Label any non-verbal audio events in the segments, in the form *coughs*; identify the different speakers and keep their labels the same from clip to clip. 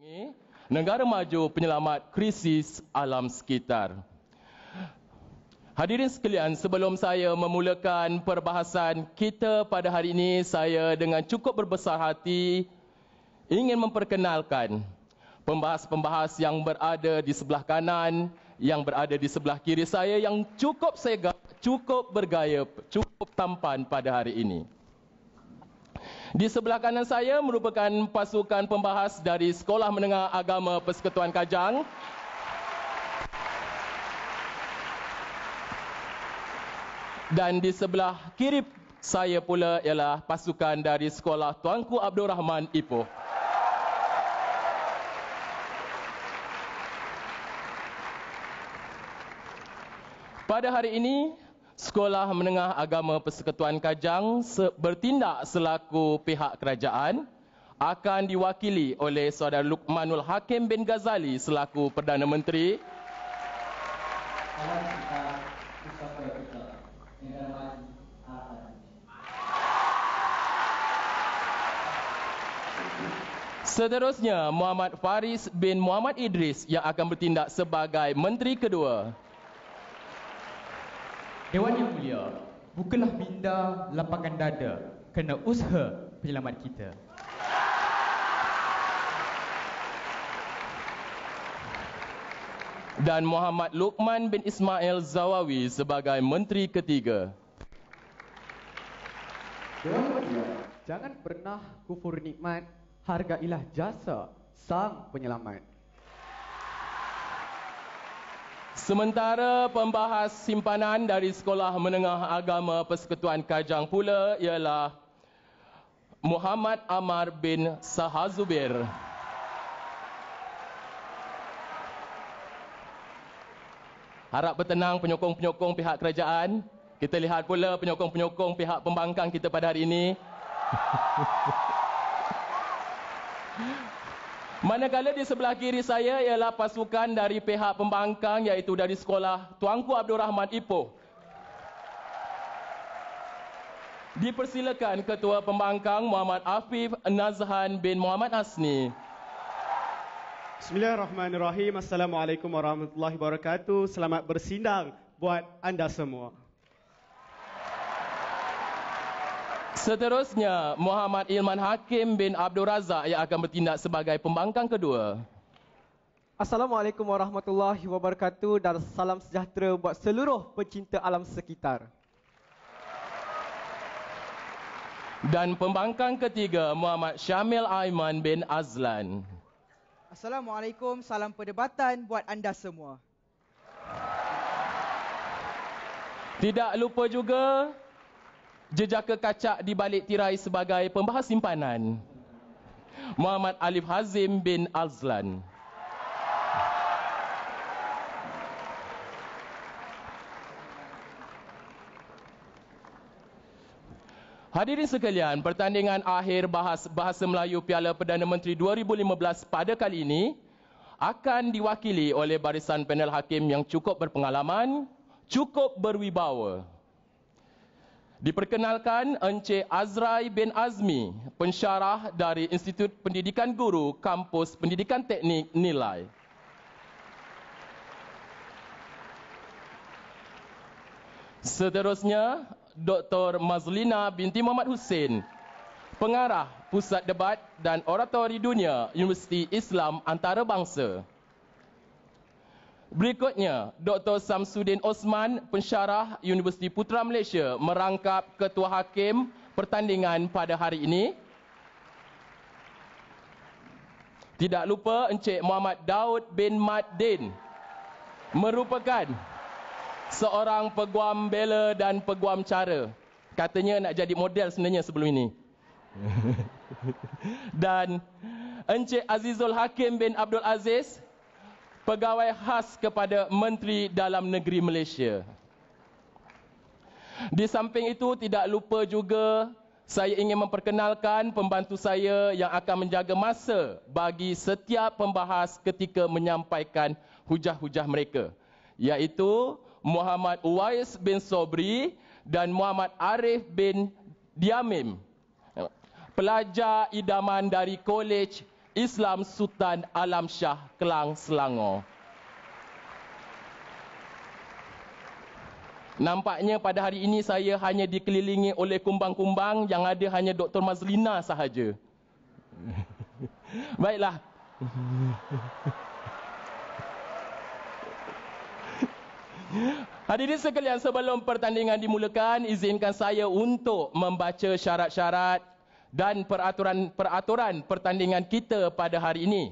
Speaker 1: ini
Speaker 2: negara maju penyelamat krisis alam sekitar. Hadirin sekalian, sebelum saya memulakan perbahasan kita pada hari ini, saya dengan cukup berbesar hati ingin memperkenalkan pembahas-pembahas yang berada di sebelah kanan, yang berada di sebelah kiri saya yang cukup segar, cukup bergaya, cukup tampan pada hari ini. Di sebelah kanan saya merupakan pasukan pembahas dari Sekolah Menengah Agama Persekutuan Kajang. Dan di sebelah kiri saya pula ialah pasukan dari Sekolah Tuanku Abdul Rahman Ipoh. Pada hari ini, Sekolah Menengah Agama Persekutuan Kajang bertindak selaku pihak kerajaan akan diwakili oleh Saudara Luqmanul Hakim bin Ghazali selaku Perdana Menteri. Seterusnya Muhammad Faris bin Muhammad Idris yang akan bertindak sebagai Menteri Kedua.
Speaker 3: Dewan Yang Mulia, bukalah minda lapangan dada kerana
Speaker 2: usaha penyelamat kita. Dan Muhammad Luqman bin Ismail Zawawi sebagai menteri ketiga.
Speaker 4: Dewan Mulia, jangan pernah kufur nikmat, hargailah jasa sang
Speaker 2: penyelamat. Sementara pembahas simpanan dari Sekolah Menengah Agama Persekutuan Kajang pula ialah Muhammad Amar bin Sahazubir. Harap bertenang penyokong-penyokong pihak kerajaan. Kita lihat pula penyokong-penyokong pihak pembangkang kita pada hari ini. *laughs* Manakala di sebelah kiri saya ialah pasukan dari pihak pembangkang iaitu dari sekolah Tuanku Abdul Rahman Ipoh. Dipersilakan Ketua Pembangkang Muhammad Afif Nazhan bin Muhammad Asni. Bismillahirrahmanirrahim. Assalamualaikum warahmatullahi wabarakatuh. Selamat bersindang
Speaker 1: buat anda semua.
Speaker 2: Seterusnya, Muhammad Ilman Hakim bin Abdul Razak yang akan bertindak sebagai pembangkang kedua.
Speaker 5: Assalamualaikum warahmatullahi wabarakatuh dan salam sejahtera buat seluruh pencinta alam sekitar.
Speaker 2: Dan pembangkang ketiga, Muhammad Syamil Aiman bin Azlan.
Speaker 6: Assalamualaikum, salam perdebatan buat anda semua.
Speaker 2: Tidak lupa juga jejaka kacak di balik tirai sebagai pembahas simpanan. Muhammad Alif Hazim bin Azlan. Hadirin sekalian, pertandingan akhir bahas Bahasa Melayu Piala Perdana Menteri 2015 pada kali ini akan diwakili oleh barisan panel hakim yang cukup berpengalaman, cukup berwibawa. Diperkenalkan Encik Azrai bin Azmi, pensyarah dari Institut Pendidikan Guru Kampus Pendidikan Teknik Nilai. Seterusnya, Dr. Mazlina binti Muhammad Hussein, pengarah Pusat Debat dan Oratori Dunia Universiti Islam Antarabangsa. Berikutnya, Dr. Samsudin Osman, pensyarah Universiti Putra Malaysia merangkap Ketua Hakim pertandingan pada hari ini. Tidak lupa Encik Muhammad Daud bin Mat Din merupakan seorang peguam bela dan peguam cara. Katanya nak jadi model sebenarnya sebelum ini. *laughs* Dan Encik Azizul Hakim bin Abdul Aziz pegawai khas kepada Menteri Dalam Negeri Malaysia. Di samping itu tidak lupa juga saya ingin memperkenalkan pembantu saya yang akan menjaga masa bagi setiap pembahas ketika menyampaikan hujah-hujah mereka iaitu Muhammad Uwais bin Sobri dan Muhammad Arif bin Diamim pelajar idaman dari College Islam Sultan Alam Shah Kelang Selangor. Nampaknya pada hari ini saya hanya dikelilingi oleh kumbang-kumbang yang ada hanya Dr. Mazlina sahaja. *laughs* Baiklah. Hadirin sekalian sebelum pertandingan dimulakan izinkan saya untuk membaca syarat-syarat dan peraturan-peraturan pertandingan kita pada hari ini.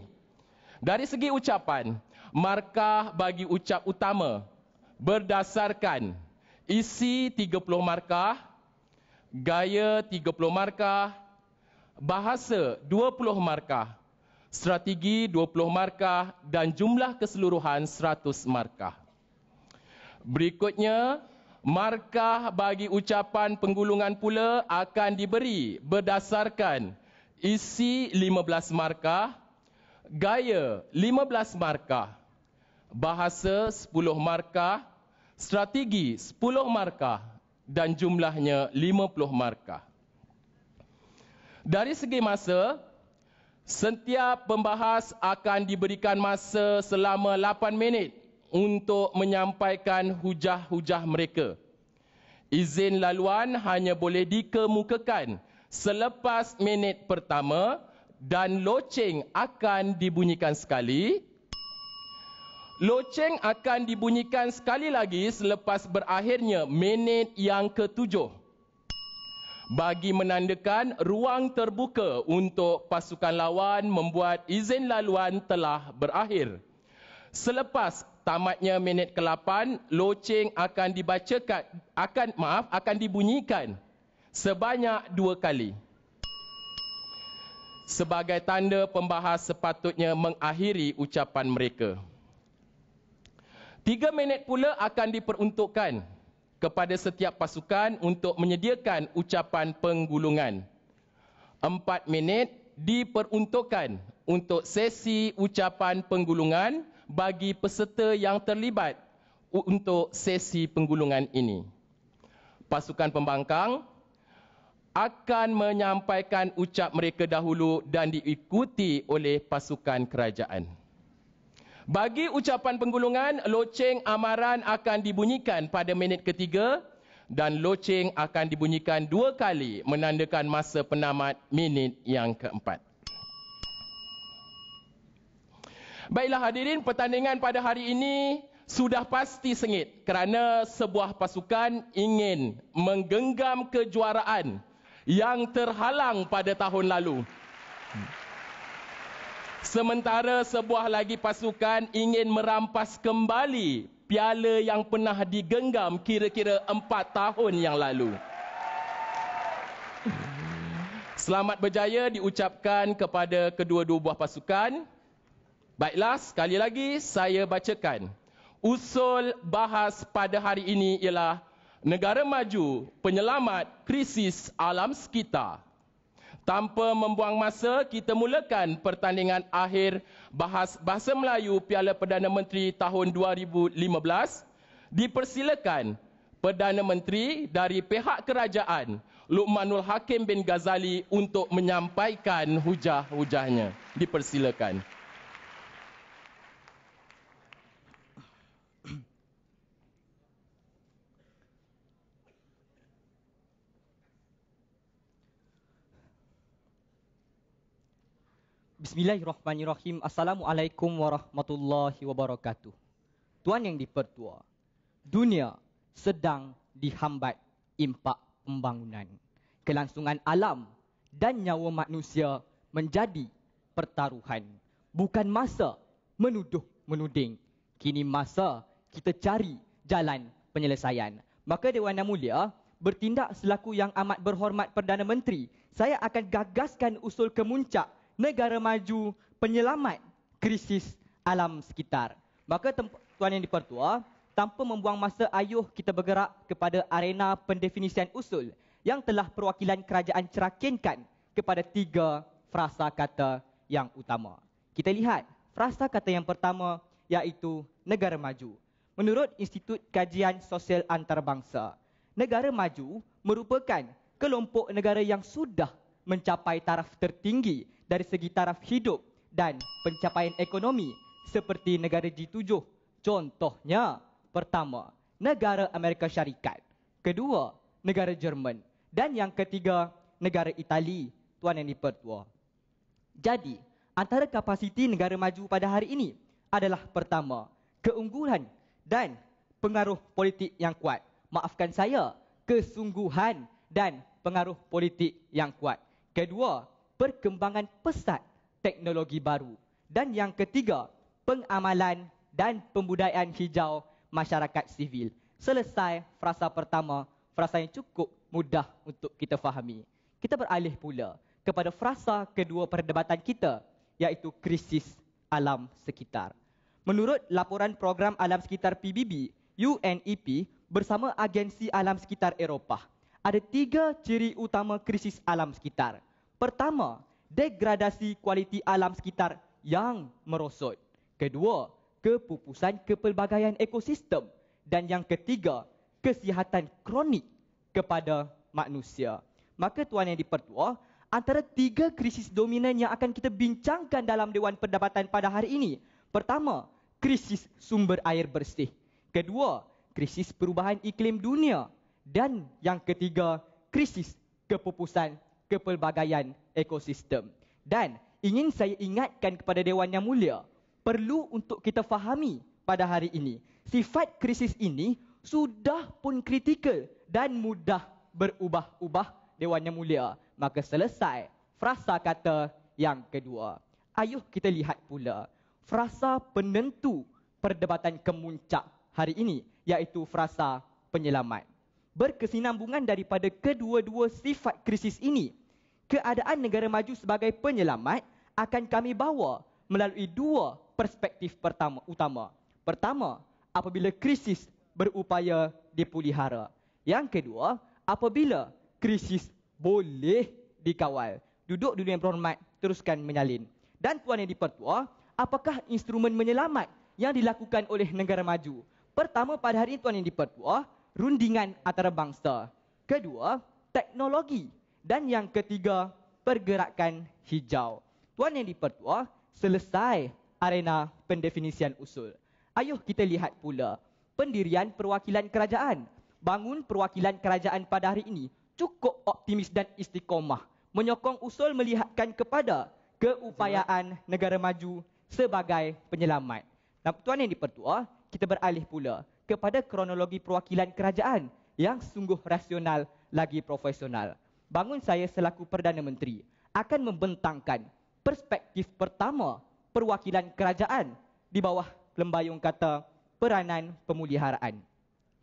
Speaker 2: Dari segi ucapan, markah bagi ucap utama berdasarkan isi 30 markah, gaya 30 markah, bahasa 20 markah, strategi 20 markah dan jumlah keseluruhan 100 markah. Berikutnya, markah bagi ucapan penggulungan pula akan diberi berdasarkan isi 15 markah, gaya 15 markah, bahasa 10 markah, strategi 10 markah dan jumlahnya 50 markah. Dari segi masa, setiap pembahas akan diberikan masa selama 8 minit untuk menyampaikan hujah-hujah mereka. Izin laluan hanya boleh dikemukakan selepas minit pertama dan loceng akan dibunyikan sekali. Loceng akan dibunyikan sekali lagi selepas berakhirnya minit yang ketujuh. Bagi menandakan ruang terbuka untuk pasukan lawan membuat izin laluan telah berakhir. Selepas tamatnya minit ke-8 loceng akan dibacakan akan maaf akan dibunyikan sebanyak dua kali sebagai tanda pembahas sepatutnya mengakhiri ucapan mereka. Tiga minit pula akan diperuntukkan kepada setiap pasukan untuk menyediakan ucapan penggulungan. Empat minit diperuntukkan untuk sesi ucapan penggulungan bagi peserta yang terlibat untuk sesi penggulungan ini. Pasukan pembangkang akan menyampaikan ucap mereka dahulu dan diikuti oleh pasukan kerajaan. Bagi ucapan penggulungan, loceng amaran akan dibunyikan pada minit ketiga dan loceng akan dibunyikan dua kali menandakan masa penamat minit yang keempat. Baiklah hadirin, pertandingan pada hari ini sudah pasti sengit kerana sebuah pasukan ingin menggenggam kejuaraan yang terhalang pada tahun lalu. Sementara sebuah lagi pasukan ingin merampas kembali piala yang pernah digenggam kira-kira 4 tahun yang lalu. Selamat berjaya diucapkan kepada kedua-dua buah pasukan. Baiklah, sekali lagi saya bacakan. Usul bahas pada hari ini ialah negara maju penyelamat krisis alam sekitar. Tanpa membuang masa, kita mulakan pertandingan akhir bahas Bahasa Melayu Piala Perdana Menteri tahun 2015. Dipersilakan Perdana Menteri dari pihak kerajaan Luqmanul Hakim bin Ghazali untuk menyampaikan hujah-hujahnya. Dipersilakan. Dipersilakan.
Speaker 7: Bismillahirrahmanirrahim. Assalamualaikum warahmatullahi wabarakatuh. Tuan yang dipertua, dunia sedang dihambat impak pembangunan. Kelangsungan alam dan nyawa manusia menjadi pertaruhan. Bukan masa menuduh menuding. Kini masa kita cari jalan penyelesaian. Maka Dewan Yang Mulia, bertindak selaku yang amat berhormat Perdana Menteri, saya akan gagaskan usul kemuncak negara maju penyelamat krisis alam sekitar. Maka tuan yang dipertua, tanpa membuang masa ayuh kita bergerak kepada arena pendefinisian usul yang telah perwakilan kerajaan cerakinkan kepada tiga frasa kata yang utama. Kita lihat frasa kata yang pertama iaitu negara maju. Menurut Institut Kajian Sosial Antarabangsa, negara maju merupakan kelompok negara yang sudah mencapai taraf tertinggi dari segi taraf hidup dan pencapaian ekonomi seperti negara G7. Contohnya, pertama, negara Amerika Syarikat. Kedua, negara Jerman. Dan yang ketiga, negara Itali, Tuan Yang Dipertua. Jadi, antara kapasiti negara maju pada hari ini adalah pertama, keunggulan dan pengaruh politik yang kuat. Maafkan saya, kesungguhan dan pengaruh politik yang kuat. Kedua, perkembangan pesat teknologi baru. Dan yang ketiga, pengamalan dan pembudayaan hijau masyarakat sivil. Selesai frasa pertama, frasa yang cukup mudah untuk kita fahami. Kita beralih pula kepada frasa kedua perdebatan kita, iaitu krisis alam sekitar. Menurut laporan program alam sekitar PBB, UNEP bersama Agensi Alam Sekitar Eropah, ada tiga ciri utama krisis alam sekitar – Pertama, degradasi kualiti alam sekitar yang merosot. Kedua, kepupusan kepelbagaian ekosistem. Dan yang ketiga, kesihatan kronik kepada manusia. Maka tuan yang dipertua, antara tiga krisis dominan yang akan kita bincangkan dalam Dewan Pendapatan pada hari ini. Pertama, krisis sumber air bersih. Kedua, krisis perubahan iklim dunia. Dan yang ketiga, krisis kepupusan kepelbagaian ekosistem. Dan ingin saya ingatkan kepada Dewan Yang Mulia, perlu untuk kita fahami pada hari ini, sifat krisis ini sudah pun kritikal dan mudah berubah-ubah Dewan Yang Mulia. Maka selesai frasa kata yang kedua. Ayuh kita lihat pula frasa penentu perdebatan kemuncak hari ini iaitu frasa penyelamat. Berkesinambungan daripada kedua-dua sifat krisis ini, keadaan negara maju sebagai penyelamat akan kami bawa melalui dua perspektif pertama utama. Pertama, apabila krisis berupaya dipulihara. Yang kedua, apabila krisis boleh dikawal. Duduk dulu yang berhormat, teruskan menyalin. Dan tuan yang dipertua, apakah instrumen menyelamat yang dilakukan oleh negara maju? Pertama pada hari ini tuan yang dipertua, rundingan antarabangsa. Kedua, teknologi dan yang ketiga, pergerakan hijau. Tuan yang dipertua, selesai arena pendefinisian usul. Ayuh kita lihat pula pendirian perwakilan kerajaan. Bangun perwakilan kerajaan pada hari ini cukup optimis dan istiqomah. Menyokong usul melihatkan kepada keupayaan negara maju sebagai penyelamat. Nah, tuan yang dipertua, kita beralih pula kepada kronologi perwakilan kerajaan yang sungguh rasional lagi profesional bangun saya selaku Perdana Menteri akan membentangkan perspektif pertama perwakilan kerajaan di bawah lembayung kata peranan pemuliharaan.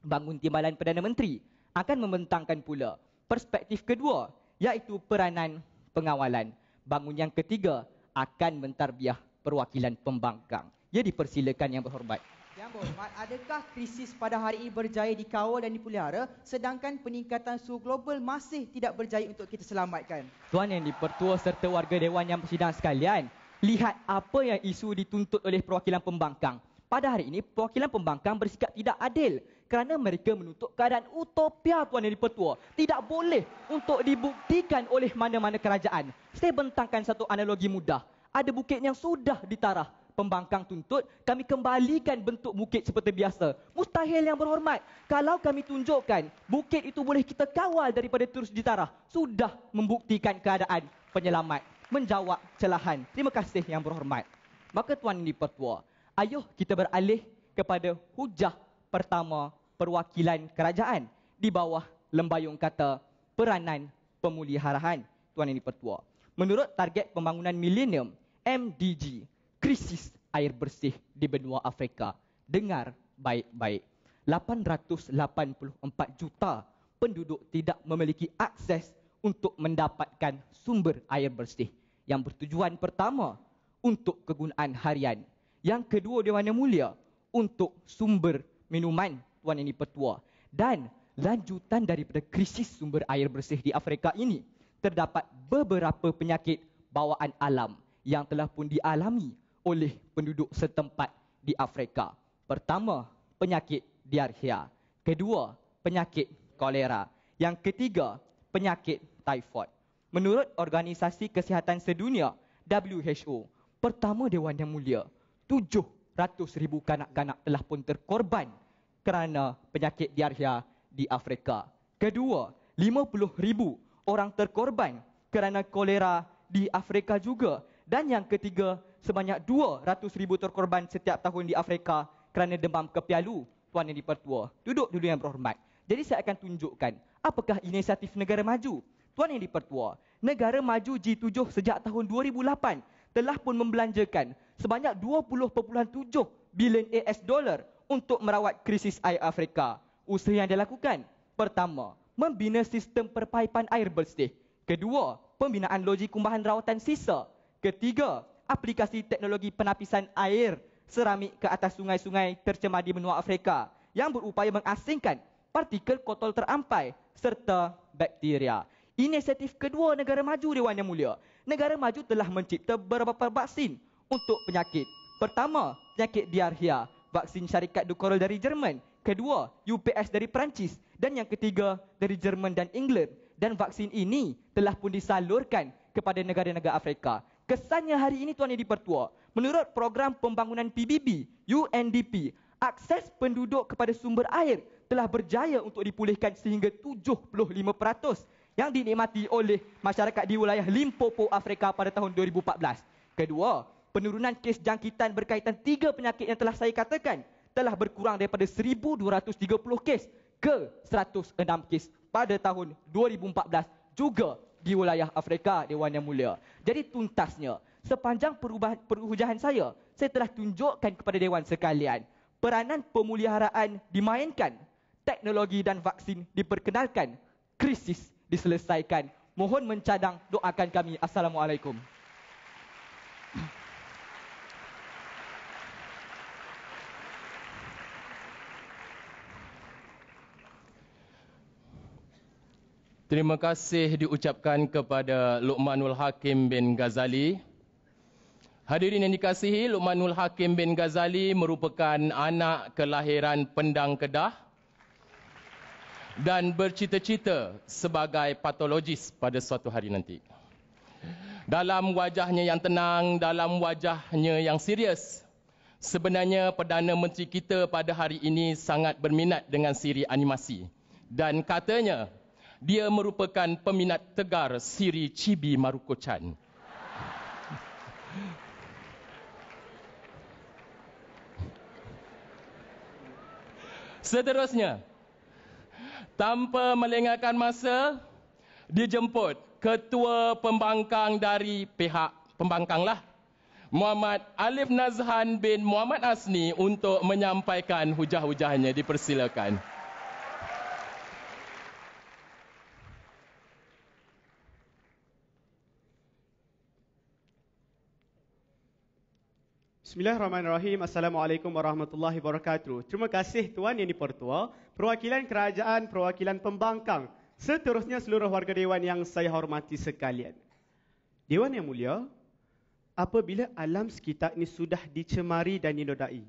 Speaker 7: Bangun timbalan Perdana Menteri akan membentangkan pula perspektif kedua iaitu peranan pengawalan. Bangun yang ketiga akan mentarbiah perwakilan pembangkang. Ia dipersilakan yang berhormat
Speaker 6: menyambung. Adakah krisis pada hari ini berjaya dikawal dan dipelihara sedangkan peningkatan suhu global masih tidak berjaya untuk kita selamatkan?
Speaker 7: Tuan yang dipertua serta warga Dewan yang bersidang sekalian, lihat apa yang isu dituntut oleh perwakilan pembangkang. Pada hari ini, perwakilan pembangkang bersikap tidak adil kerana mereka menuntut keadaan utopia Tuan Yang Dipertua tidak boleh untuk dibuktikan oleh mana-mana kerajaan. Saya bentangkan satu analogi mudah. Ada bukit yang sudah ditarah pembangkang tuntut, kami kembalikan bentuk bukit seperti biasa. Mustahil yang berhormat. Kalau kami tunjukkan bukit itu boleh kita kawal daripada terus ditarah, sudah membuktikan keadaan penyelamat. Menjawab celahan. Terima kasih yang berhormat. Maka Tuan Ini Pertua, ayuh kita beralih kepada hujah pertama perwakilan kerajaan di bawah lembayung kata peranan pemuliharaan Tuan Ini Pertua. Menurut target pembangunan milenium MDG krisis air bersih di benua Afrika. Dengar baik-baik. 884 juta penduduk tidak memiliki akses untuk mendapatkan sumber air bersih. Yang bertujuan pertama untuk kegunaan harian. Yang kedua di mana mulia untuk sumber minuman tuan ini petua. Dan lanjutan daripada krisis sumber air bersih di Afrika ini terdapat beberapa penyakit bawaan alam yang telah pun dialami oleh penduduk setempat di Afrika. Pertama, penyakit diarhea. Kedua, penyakit kolera. Yang ketiga, penyakit typhoid. Menurut Organisasi Kesihatan Sedunia, WHO, pertama Dewan Yang Mulia, ribu kanak-kanak telah pun terkorban kerana penyakit diarhea di Afrika. Kedua, ribu orang terkorban kerana kolera di Afrika juga. Dan yang ketiga, sebanyak ribu terkorban setiap tahun di Afrika kerana demam kepialu Tuan Yang Dipertua. Duduk dulu yang berhormat. Jadi saya akan tunjukkan apakah inisiatif negara maju. Tuan Yang Dipertua, negara maju G7 sejak tahun 2008 telah pun membelanjakan sebanyak 20.7 bilion AS dollar untuk merawat krisis air Afrika. Usaha yang dilakukan, pertama, membina sistem perpaipan air bersih. Kedua, pembinaan logik kumbahan rawatan sisa. Ketiga, aplikasi teknologi penapisan air seramik ke atas sungai-sungai tercemar di benua Afrika yang berupaya mengasingkan partikel kotor terampai serta bakteria. Inisiatif kedua negara maju Dewan Yang Mulia. Negara maju telah mencipta beberapa vaksin untuk penyakit. Pertama, penyakit diarhia, vaksin syarikat Ducoral dari Jerman. Kedua, UPS dari Perancis. Dan yang ketiga, dari Jerman dan England. Dan vaksin ini telah pun disalurkan kepada negara-negara Afrika. Kesannya hari ini Tuan Yang Pertua, menurut program pembangunan PBB, UNDP, akses penduduk kepada sumber air telah berjaya untuk dipulihkan sehingga 75% yang dinikmati oleh masyarakat di wilayah Limpopo Afrika pada tahun 2014. Kedua, penurunan kes jangkitan berkaitan tiga penyakit yang telah saya katakan telah berkurang daripada 1230 kes ke 106 kes pada tahun 2014 juga di wilayah Afrika Dewan Yang Mulia. Jadi tuntasnya, sepanjang perubahan perhujahan saya, saya telah tunjukkan kepada Dewan sekalian, peranan pemuliharaan dimainkan, teknologi dan vaksin diperkenalkan, krisis diselesaikan. Mohon mencadang doakan kami. Assalamualaikum.
Speaker 2: Terima kasih diucapkan kepada Luqmanul Hakim bin Ghazali. Hadirin yang dikasihi, Luqmanul Hakim bin Ghazali merupakan anak kelahiran Pendang Kedah dan bercita-cita sebagai patologis pada suatu hari nanti. Dalam wajahnya yang tenang, dalam wajahnya yang serius, sebenarnya Perdana Menteri kita pada hari ini sangat berminat dengan siri animasi. Dan katanya, dia merupakan peminat tegar Siri Cibi Marukochan. Seterusnya, tanpa melengahkan masa, dia jemput ketua pembangkang dari pihak pembangkanglah Muhammad Alif Nazhan bin Muhammad Asni untuk menyampaikan hujah-hujahnya dipersilakan.
Speaker 1: Bismillahirrahmanirrahim. Assalamualaikum warahmatullahi wabarakatuh. Terima kasih Tuan Yang Dipertua, perwakilan kerajaan, perwakilan pembangkang, seterusnya seluruh warga Dewan yang saya hormati sekalian. Dewan Yang Mulia, apabila alam sekitar ini sudah dicemari dan dinodai,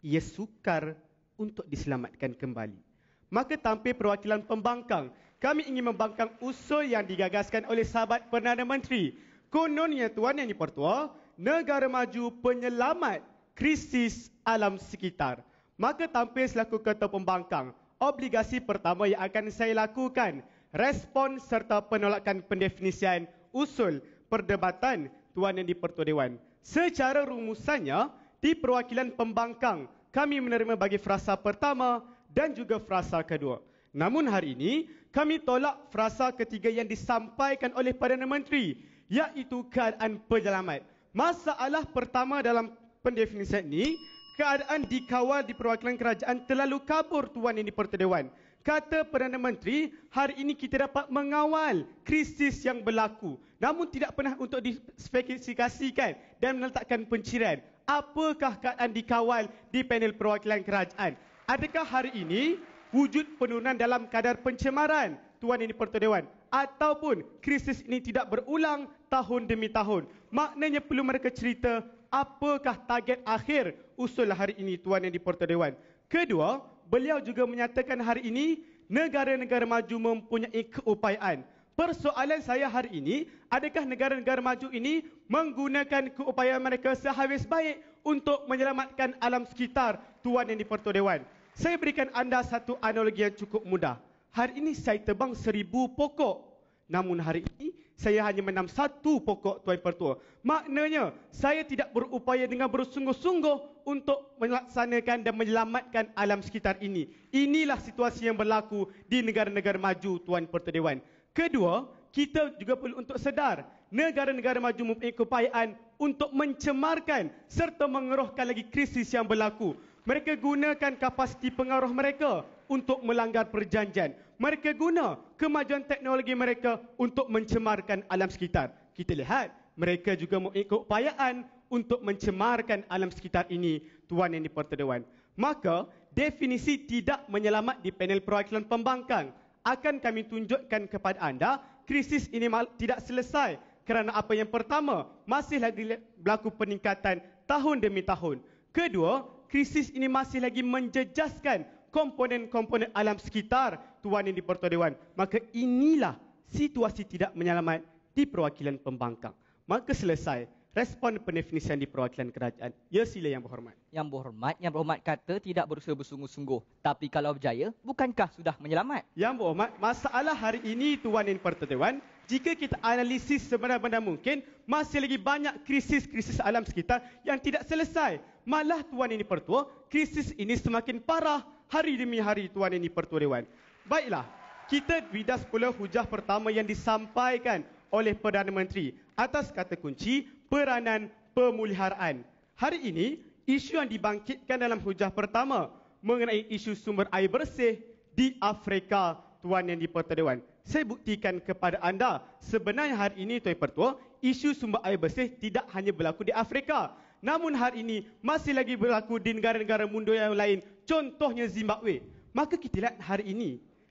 Speaker 1: ia sukar untuk diselamatkan kembali. Maka tampil perwakilan pembangkang, kami ingin membangkang usul yang digagaskan oleh sahabat Perdana Menteri. Kononnya Tuan Yang Dipertua, negara maju penyelamat krisis alam sekitar. Maka tampil selaku ketua pembangkang, obligasi pertama yang akan saya lakukan, respon serta penolakan pendefinisian usul perdebatan Tuan Yang di-Pertua Dewan. Secara rumusannya, di perwakilan pembangkang, kami menerima bagi frasa pertama dan juga frasa kedua. Namun hari ini, kami tolak frasa ketiga yang disampaikan oleh Perdana Menteri, iaitu keadaan penyelamat. Masalah pertama dalam pendefinisian ini, keadaan dikawal di perwakilan kerajaan terlalu kabur tuan yang dipertedewan. Kata Perdana Menteri, hari ini kita dapat mengawal krisis yang berlaku. Namun tidak pernah untuk dispesifikasikan dan meletakkan penciran. Apakah keadaan dikawal di panel perwakilan kerajaan? Adakah hari ini wujud penurunan dalam kadar pencemaran Tuan ini Pertuan Dewan? Ataupun krisis ini tidak berulang tahun demi tahun. Maknanya perlu mereka cerita apakah target akhir usul hari ini Tuan yang diporta Dewan. Kedua, beliau juga menyatakan hari ini negara-negara maju mempunyai keupayaan. Persoalan saya hari ini, adakah negara-negara maju ini menggunakan keupayaan mereka sehabis baik untuk menyelamatkan alam sekitar Tuan yang diporta Dewan. Saya berikan anda satu analogi yang cukup mudah. Hari ini saya tebang seribu pokok. Namun hari ini saya hanya menanam satu pokok tuan pertua. Maknanya saya tidak berupaya dengan bersungguh-sungguh untuk melaksanakan dan menyelamatkan alam sekitar ini. Inilah situasi yang berlaku di negara-negara maju tuan pertua dewan. Kedua, kita juga perlu untuk sedar negara-negara maju mempunyai keupayaan untuk mencemarkan serta mengerohkan lagi krisis yang berlaku. Mereka gunakan kapasiti pengaruh mereka untuk melanggar perjanjian. Mereka guna kemajuan teknologi mereka untuk mencemarkan alam sekitar. Kita lihat mereka juga mengikut payaan untuk mencemarkan alam sekitar ini, Tuan yang dipertuduhan. Maka, definisi tidak menyelamat di panel perwakilan pembangkang. Akan kami tunjukkan kepada anda, krisis ini tidak selesai kerana apa yang pertama, masih lagi berlaku peningkatan tahun demi tahun. Kedua, krisis ini masih lagi menjejaskan komponen-komponen alam sekitar Tuan yang dipertua Dewan. Maka inilah situasi tidak menyelamat di perwakilan pembangkang. Maka selesai respon pendefinisian di perwakilan kerajaan. Ya sila yang berhormat. Yang berhormat, yang berhormat kata tidak berusaha bersungguh-sungguh. Tapi kalau berjaya, bukankah sudah menyelamat? Yang berhormat, masalah hari ini Tuan yang dipertua Dewan jika kita analisis sebenar-benar mungkin, masih lagi banyak krisis-krisis alam sekitar yang tidak selesai. Malah Tuan ini pertua, krisis ini semakin parah hari demi hari Tuan ini pertua Dewan. Baiklah, kita bidas pula hujah pertama yang disampaikan oleh Perdana Menteri atas kata kunci peranan pemuliharaan. Hari ini, isu yang dibangkitkan dalam hujah pertama mengenai isu sumber air bersih di Afrika Tuan yang di Pertua Dewan saya buktikan kepada anda sebenarnya hari ini tuan pertua isu sumber air bersih tidak hanya berlaku di Afrika namun hari ini masih lagi berlaku di negara-negara mundur yang lain contohnya Zimbabwe maka kita lihat hari ini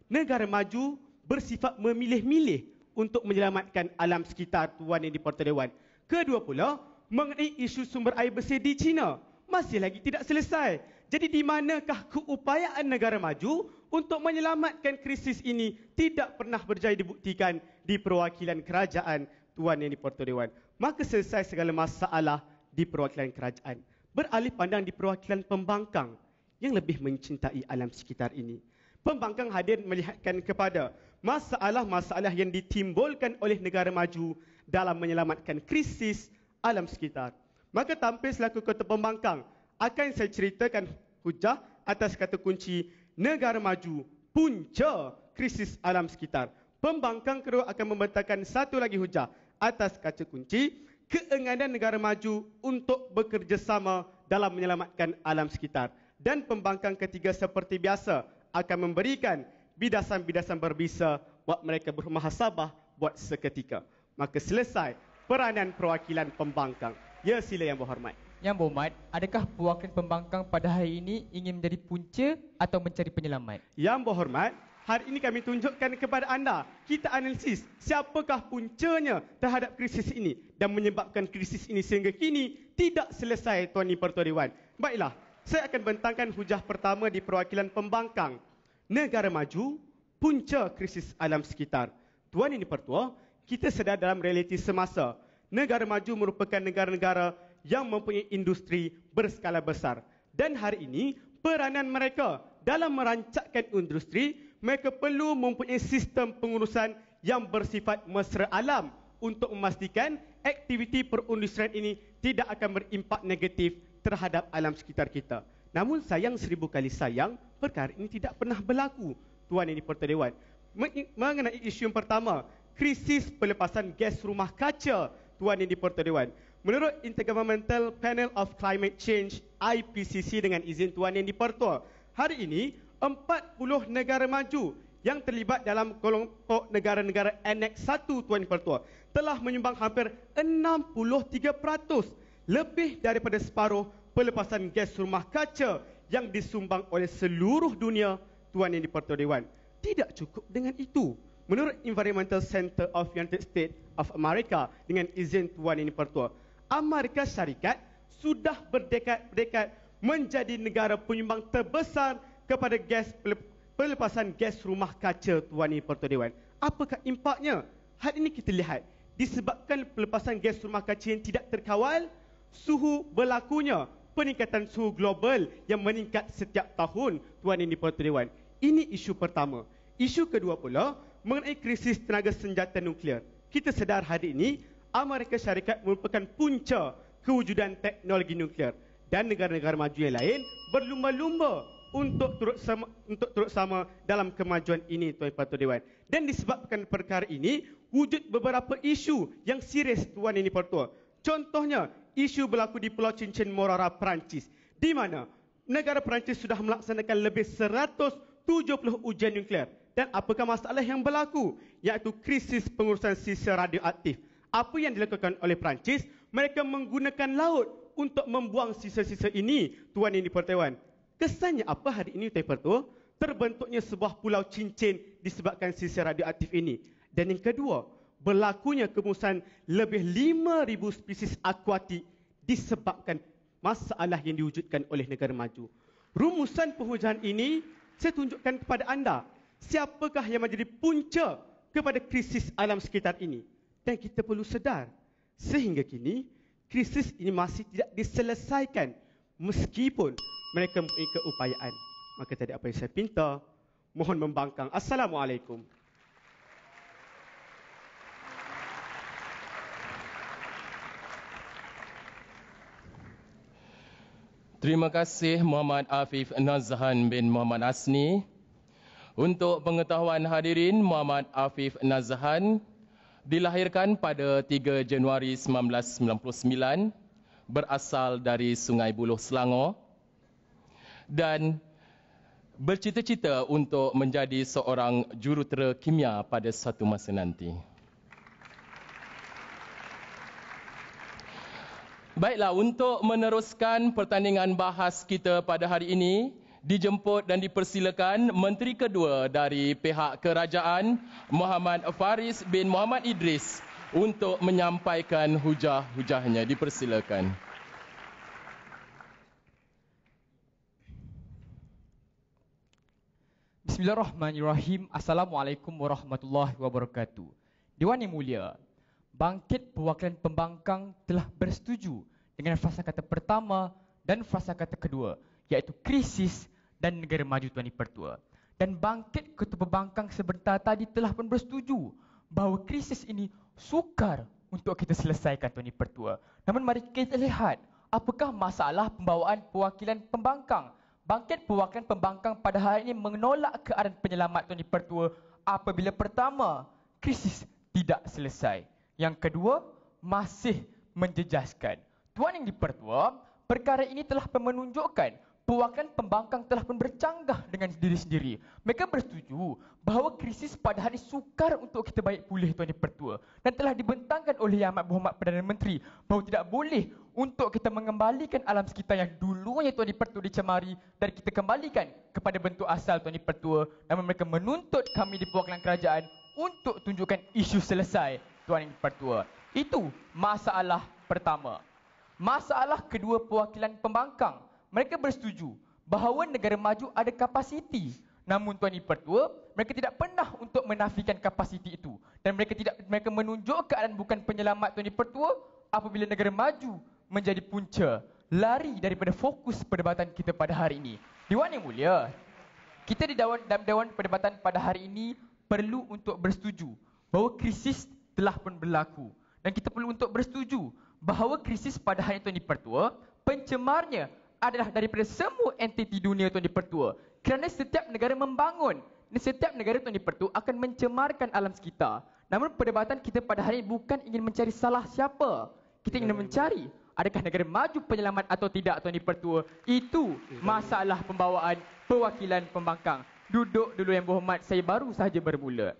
Speaker 1: negara maju bersifat memilih-milih untuk menyelamatkan alam sekitar tuan yang di diporta dewan kedua pula mengenai isu sumber air bersih di China masih lagi tidak selesai jadi di manakah keupayaan negara maju untuk menyelamatkan krisis ini tidak pernah berjaya dibuktikan di perwakilan kerajaan Tuan Yang di Porto Dewan. Maka selesai segala masalah di perwakilan kerajaan. Beralih pandang di perwakilan pembangkang yang lebih mencintai alam sekitar ini. Pembangkang hadir melihatkan kepada masalah-masalah yang ditimbulkan oleh negara maju dalam menyelamatkan krisis alam sekitar. Maka tampil selaku kota pembangkang akan saya ceritakan hujah atas kata kunci negara maju, punca krisis alam sekitar. Pembangkang kedua akan membentangkan satu lagi hujah atas kaca kunci, keenganan negara maju untuk bekerjasama dalam menyelamatkan alam sekitar. Dan pembangkang ketiga seperti biasa akan memberikan bidasan-bidasan berbisa buat mereka bermahasabah buat seketika. Maka selesai peranan perwakilan pembangkang. Ya sila yang berhormat. Yang Bomat, adakah perwakilan pembangkang pada hari ini ingin menjadi punca atau mencari penyelamat? Yang bohormat, hari ini kami tunjukkan kepada anda, kita analisis siapakah puncanya terhadap krisis ini dan menyebabkan krisis ini sehingga kini tidak selesai Tuan Ipertuan Baiklah, saya akan bentangkan hujah pertama di perwakilan pembangkang. Negara maju, punca krisis alam sekitar. Tuan Ipertuan, kita sedar dalam realiti semasa. Negara maju merupakan negara-negara yang mempunyai industri berskala besar. Dan hari ini, peranan mereka dalam merancakkan industri, mereka perlu mempunyai sistem pengurusan yang bersifat mesra alam untuk memastikan aktiviti perindustrian ini tidak akan berimpak negatif terhadap alam sekitar kita. Namun sayang seribu kali sayang, perkara ini tidak pernah berlaku, Tuan Yang Dipertua Dewan. Mengenai isu yang pertama, krisis pelepasan gas rumah kaca, Tuan Yang Dipertua Dewan. Menurut Intergovernmental Panel of Climate Change IPCC dengan izin Tuan Yang Dipertua, hari ini 40 negara maju yang terlibat dalam kelompok negara-negara Annex 1 Tuan yang Dipertua telah menyumbang hampir 63% lebih daripada separuh pelepasan gas rumah kaca yang disumbang oleh seluruh dunia Tuan Yang Dipertua Dewan. Tidak cukup dengan itu. Menurut Environmental Center of United States of America dengan izin Tuan Yang Dipertua, Amerika Syarikat sudah berdekat-dekat menjadi negara penyumbang terbesar kepada gas pelepasan gas rumah kaca Tuan Pertuan Dewan. Apakah impaknya? Hari ini kita lihat disebabkan pelepasan gas rumah kaca yang tidak terkawal, suhu berlakunya peningkatan suhu global yang meningkat setiap tahun Tuan Ini Pertuan Dewan. Ini isu pertama. Isu kedua pula mengenai krisis tenaga senjata nuklear. Kita sedar hari ini Amerika Syarikat merupakan punca kewujudan teknologi nuklear dan negara-negara maju yang lain berlumba-lumba untuk turut sama, untuk turut sama dalam kemajuan ini Tuan Patu Dewan. Dan disebabkan perkara ini wujud beberapa isu yang serius Tuan ini Pertua. Contohnya isu berlaku di Pulau Cincin Morara Perancis di mana negara Perancis sudah melaksanakan lebih 170 ujian nuklear. Dan apakah masalah yang berlaku? Iaitu krisis pengurusan sisa radioaktif. Apa yang dilakukan oleh Perancis? Mereka menggunakan laut untuk membuang sisa-sisa ini, tuan ini pertuan. Kesannya apa hari ini, Taipei tu? Terbentuknya sebuah pulau cincin disebabkan sisa radioaktif ini. Dan yang kedua, berlakunya kemusnahan lebih 5,000 spesies akuatik disebabkan masalah yang diwujudkan oleh negara maju. Rumusan penghujahan ini saya tunjukkan kepada anda. Siapakah yang menjadi punca kepada krisis alam sekitar ini? dan kita perlu sedar sehingga kini krisis ini masih tidak diselesaikan meskipun mereka mempunyai keupayaan. Maka tadi apa yang saya pinta, mohon membangkang. Assalamualaikum.
Speaker 2: Terima kasih Muhammad Afif Nazhan bin Muhammad Asni. Untuk pengetahuan hadirin, Muhammad Afif Nazhan Dilahirkan pada 3 Januari 1999 berasal dari Sungai Buloh Selangor dan bercita-cita untuk menjadi seorang jurutera kimia pada satu masa nanti. Baiklah untuk meneruskan pertandingan bahas kita pada hari ini dijemput dan dipersilakan Menteri Kedua dari pihak kerajaan Muhammad Faris bin Muhammad Idris untuk menyampaikan hujah-hujahnya. Dipersilakan. Bismillahirrahmanirrahim.
Speaker 3: Assalamualaikum warahmatullahi wabarakatuh. Dewan yang mulia, bangkit perwakilan pembangkang telah bersetuju dengan frasa kata pertama dan frasa kata kedua iaitu krisis dan negara maju Tuan di Pertua. Dan bangkit ketua pembangkang sebentar tadi telah pun bersetuju bahawa krisis ini sukar untuk kita selesaikan Tuan di Pertua. Namun mari kita lihat apakah masalah pembawaan perwakilan pembangkang. Bangkit perwakilan pembangkang pada hari ini menolak kearan penyelamat Tuan di Pertua apabila pertama krisis tidak selesai. Yang kedua masih menjejaskan. Tuan yang dipertua, perkara ini telah menunjukkan Bahkan pembangkang telah pun bercanggah dengan diri sendiri. Mereka bersetuju bahawa krisis pada hari sukar untuk kita baik pulih Tuan Yang Dan telah dibentangkan oleh Yang Amat Muhammad Perdana Menteri bahawa tidak boleh untuk kita mengembalikan alam sekitar yang dulunya Tuan Yang dicemari dan kita kembalikan kepada bentuk asal Tuan Yang Namun mereka menuntut kami di perwakilan kerajaan untuk tunjukkan isu selesai Tuan Yang Itu masalah pertama. Masalah kedua perwakilan pembangkang mereka bersetuju bahawa negara maju ada kapasiti. Namun tuan dipertua, mereka tidak pernah untuk menafikan kapasiti itu dan mereka tidak mereka menunjuk keadaan bukan penyelamat tuan dipertua apabila negara maju menjadi punca lari daripada fokus perdebatan kita pada hari ini. Dewan yang mulia, kita di dewan, dalam dewan perdebatan pada hari ini perlu untuk bersetuju bahawa krisis telah pun berlaku dan kita perlu untuk bersetuju bahawa krisis pada hari ini tuan dipertua pencemarnya adalah daripada semua entiti dunia Tuan Dipertua. Kerana setiap negara membangun setiap negara Tuan Dipertua akan mencemarkan alam sekitar. Namun perdebatan kita pada hari ini bukan ingin mencari salah siapa. Kita ingin hmm. mencari adakah negara maju penyelamat atau tidak Tuan Dipertua. Itu masalah pembawaan perwakilan pembangkang. Duduk dulu yang berhormat, saya baru sahaja bermula.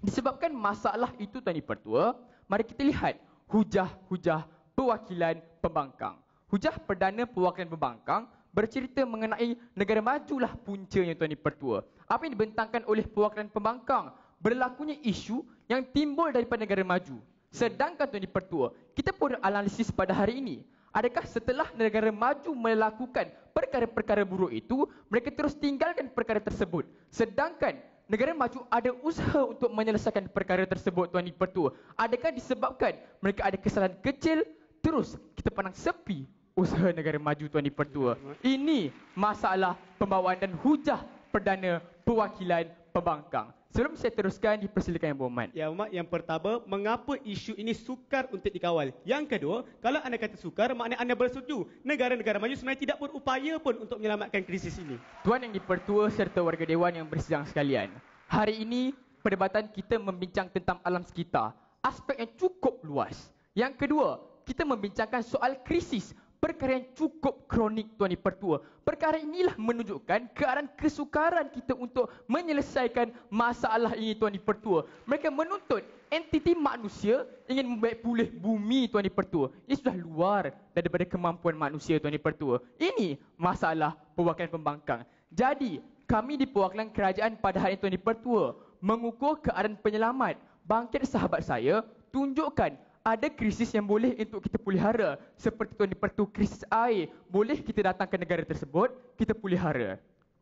Speaker 3: Disebabkan masalah itu Tuan pertua, mari kita lihat hujah-hujah perwakilan pembangkang. Hujah Perdana Perwakilan Pembangkang bercerita mengenai negara majulah puncanya Tuan Pertua. Apa yang dibentangkan oleh Perwakilan Pembangkang? Berlakunya isu yang timbul daripada negara maju. Sedangkan Tuan Pertua, kita pun analisis pada hari ini. Adakah setelah negara maju melakukan perkara-perkara buruk itu, mereka terus tinggalkan perkara tersebut? Sedangkan negara maju ada usaha untuk menyelesaikan perkara tersebut Tuan Pertua. Adakah disebabkan mereka ada kesalahan kecil, terus kita pandang sepi usaha negara maju Tuan Dipertua. Ini masalah pembawaan dan hujah perdana perwakilan pembangkang.
Speaker 1: Sebelum saya teruskan, dipersilakan Yang Berhormat. Ya, Umat, yang pertama, mengapa isu ini sukar untuk dikawal? Yang kedua, kalau anda kata sukar, maknanya anda bersetuju. Negara-negara maju sebenarnya tidak berupaya pun untuk menyelamatkan krisis ini. Tuan Yang Dipertua serta warga Dewan yang bersidang sekalian,
Speaker 3: hari ini perdebatan kita membincang tentang alam sekitar. Aspek yang cukup luas. Yang kedua, kita membincangkan soal krisis perkara yang cukup kronik tuan ibu pertua. Perkara inilah menunjukkan keadaan kesukaran kita untuk menyelesaikan masalah ini tuan ibu pertua. Mereka menuntut entiti manusia ingin membuat pulih bumi tuan ibu pertua. Ini sudah luar daripada kemampuan manusia tuan ibu pertua. Ini masalah perwakilan pembangkang. Jadi kami di perwakilan kerajaan pada hari ini tuan ibu pertua mengukur keadaan penyelamat. Bangkit sahabat saya, tunjukkan ada krisis yang boleh untuk kita pulihara seperti tuan dipertu krisis air boleh kita datang ke negara tersebut kita pulihara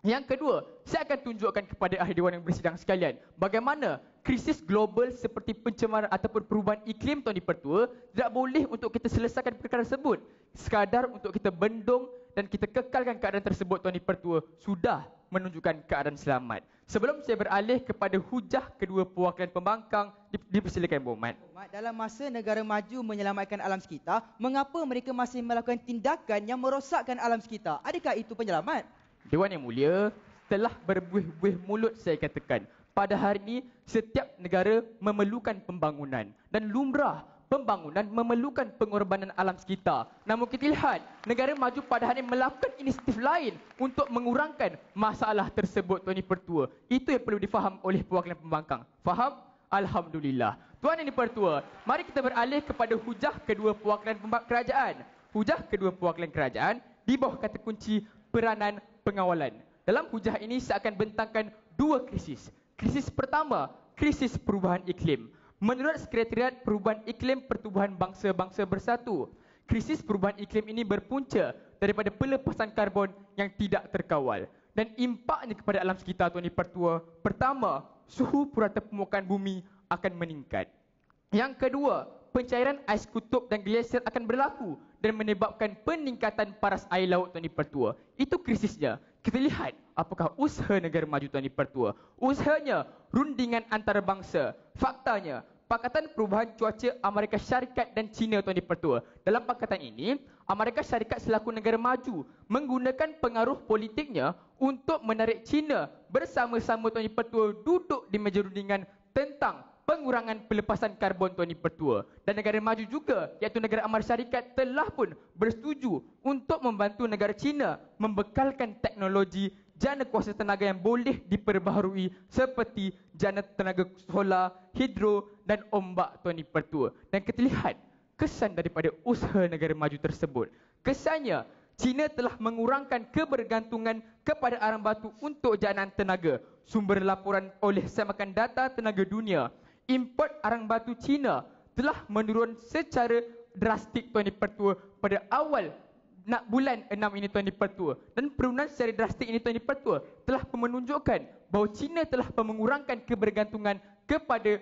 Speaker 3: yang kedua saya akan tunjukkan kepada ahli dewan yang bersidang sekalian bagaimana krisis global seperti pencemaran ataupun perubahan iklim tuan dipertu tidak boleh untuk kita selesaikan perkara tersebut sekadar untuk kita bendung dan kita kekalkan keadaan tersebut tuan dipertu sudah menunjukkan keadaan selamat Sebelum saya beralih kepada hujah kedua perwakilan pembangkang, dipersilakan Bu Mat.
Speaker 6: Dalam masa negara maju menyelamatkan alam sekitar, mengapa mereka masih melakukan tindakan yang merosakkan alam sekitar? Adakah itu penyelamat?
Speaker 3: Dewan Yang Mulia, telah berbuih-buih mulut saya katakan. Pada hari ini, setiap negara memerlukan pembangunan. Dan lumrah pembangunan memerlukan pengorbanan alam sekitar. Namun kita lihat negara maju pada hari ini melakukan inisiatif lain untuk mengurangkan masalah tersebut Tuan Pertua. Itu yang perlu difaham oleh perwakilan pembangkang. Faham? Alhamdulillah. Tuan Yang Pertua, mari kita beralih kepada hujah kedua perwakilan kerajaan. Hujah kedua perwakilan kerajaan di bawah kata kunci peranan pengawalan. Dalam hujah ini saya akan bentangkan dua krisis. Krisis pertama, krisis perubahan iklim. Menurut Sekretariat Perubahan Iklim Pertubuhan Bangsa-Bangsa Bersatu, krisis perubahan iklim ini berpunca daripada pelepasan karbon yang tidak terkawal dan impaknya kepada alam sekitar Tuan Pertua. Pertama, suhu purata permukaan bumi akan meningkat. Yang kedua, pencairan ais kutub dan glasier akan berlaku dan menyebabkan peningkatan paras air laut Tuan Pertua. Itu krisisnya. Kita lihat apakah usaha negara maju Tuan pertua? Usahanya rundingan antarabangsa. Faktanya, Pakatan Perubahan Cuaca Amerika Syarikat dan China Tuan pertua. Dalam pakatan ini, Amerika Syarikat selaku negara maju menggunakan pengaruh politiknya untuk menarik China bersama-sama Tuan pertua duduk di meja rundingan tentang pengurangan pelepasan karbon Tuan pertua. Dan negara maju juga iaitu negara Amerika Syarikat telah pun bersetuju untuk membantu negara China membekalkan teknologi jana kuasa tenaga yang boleh diperbaharui seperti jana tenaga solar, hidro dan ombak Tuan Pertua. Dan kita lihat kesan daripada usaha negara maju tersebut. Kesannya, China telah mengurangkan kebergantungan kepada arang batu untuk jalanan tenaga. Sumber laporan oleh Semakan Data Tenaga Dunia, import arang batu China telah menurun secara drastik Tuan Pertua pada awal nak bulan 6 ini tuan dipertua dan penurunan secara drastik ini tuan dipertua telah menunjukkan bahawa China telah mengurangkan kebergantungan kepada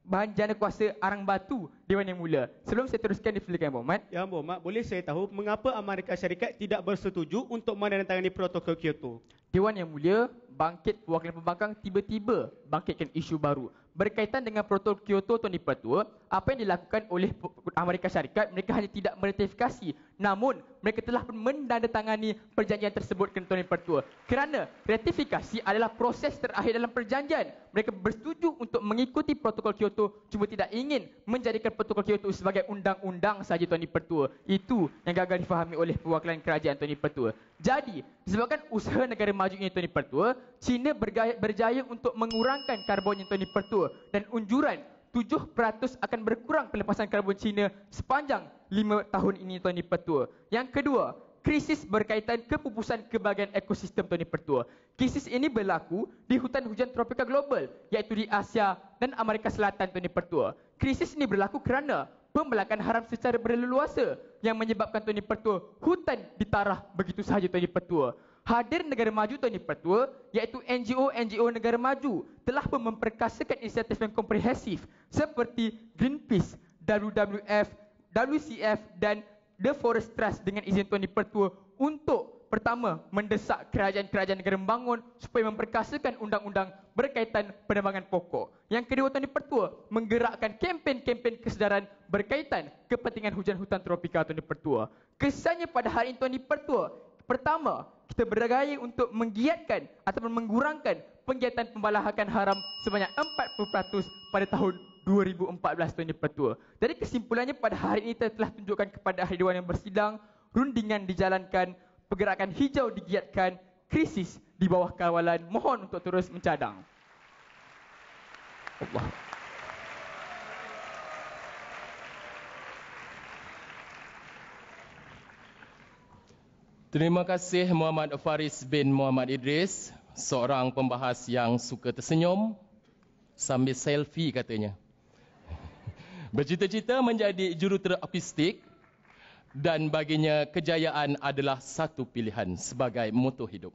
Speaker 3: bahan jana kuasa arang batu di mana mula.
Speaker 1: Sebelum saya teruskan di Filipina, Muhammad. Ya, Muhammad. Boleh saya tahu mengapa Amerika Syarikat tidak bersetuju untuk menandatangani protokol Kyoto? Dewan Yang Mulia, bangkit wakil pembangkang tiba-tiba
Speaker 3: bangkitkan isu baru. Berkaitan dengan protokol Kyoto, Tuan Dipertua, apa yang dilakukan oleh Amerika Syarikat, mereka hanya tidak meratifikasi Namun, mereka telah mendandatangani perjanjian tersebut ke Tuan Pertua. Kerana ratifikasi adalah proses terakhir dalam perjanjian. Mereka bersetuju untuk mengikuti protokol Kyoto, cuma tidak ingin menjadikan protokol Kyoto sebagai undang-undang sahaja Tuan Pertua. Itu yang gagal difahami oleh perwakilan kerajaan Tuan Pertua. Jadi, disebabkan usaha negara maju ini Tuan Pertua, China berjaya, untuk mengurangkan karbonnya Tuan Pertua dan unjuran 7% akan berkurang pelepasan karbon China sepanjang lima tahun ini Tony Pertua. Yang kedua, krisis berkaitan kepupusan kebahagiaan ekosistem Tony Pertua. Krisis ini berlaku di hutan hujan tropika global iaitu di Asia dan Amerika Selatan Tony Pertua. Krisis ini berlaku kerana pembelakan haram secara berleluasa yang menyebabkan Tony Pertua hutan ditarah begitu sahaja Tony Pertua. Hadir negara maju Tony Pertua iaitu NGO-NGO negara maju telah memperkasakan inisiatif yang komprehensif seperti Greenpeace, WWF WCF dan The Forest Trust dengan izin Tuan Dipertua untuk pertama mendesak kerajaan-kerajaan negara membangun supaya memperkasakan undang-undang berkaitan penerbangan pokok. Yang kedua Tuan Dipertua menggerakkan kempen-kempen kesedaran berkaitan kepentingan hujan hutan tropika Tuan Dipertua. Kesannya pada hari ini Tuan Dipertua, pertama kita bergaya untuk menggiatkan ataupun mengurangkan penggiatan pembalahakan haram sebanyak 40% pada tahun 2020. 2014 Tuan Yang Pertua. Jadi kesimpulannya pada hari ini telah tunjukkan kepada ahli dewan yang bersidang, rundingan dijalankan, pergerakan hijau digiatkan, krisis di bawah kawalan. Mohon untuk terus mencadang.
Speaker 2: Allah. Terima kasih Muhammad Faris bin Muhammad Idris, seorang pembahas yang suka tersenyum sambil selfie katanya. Bercita-cita menjadi jurutera akustik dan baginya kejayaan adalah satu pilihan sebagai moto hidup.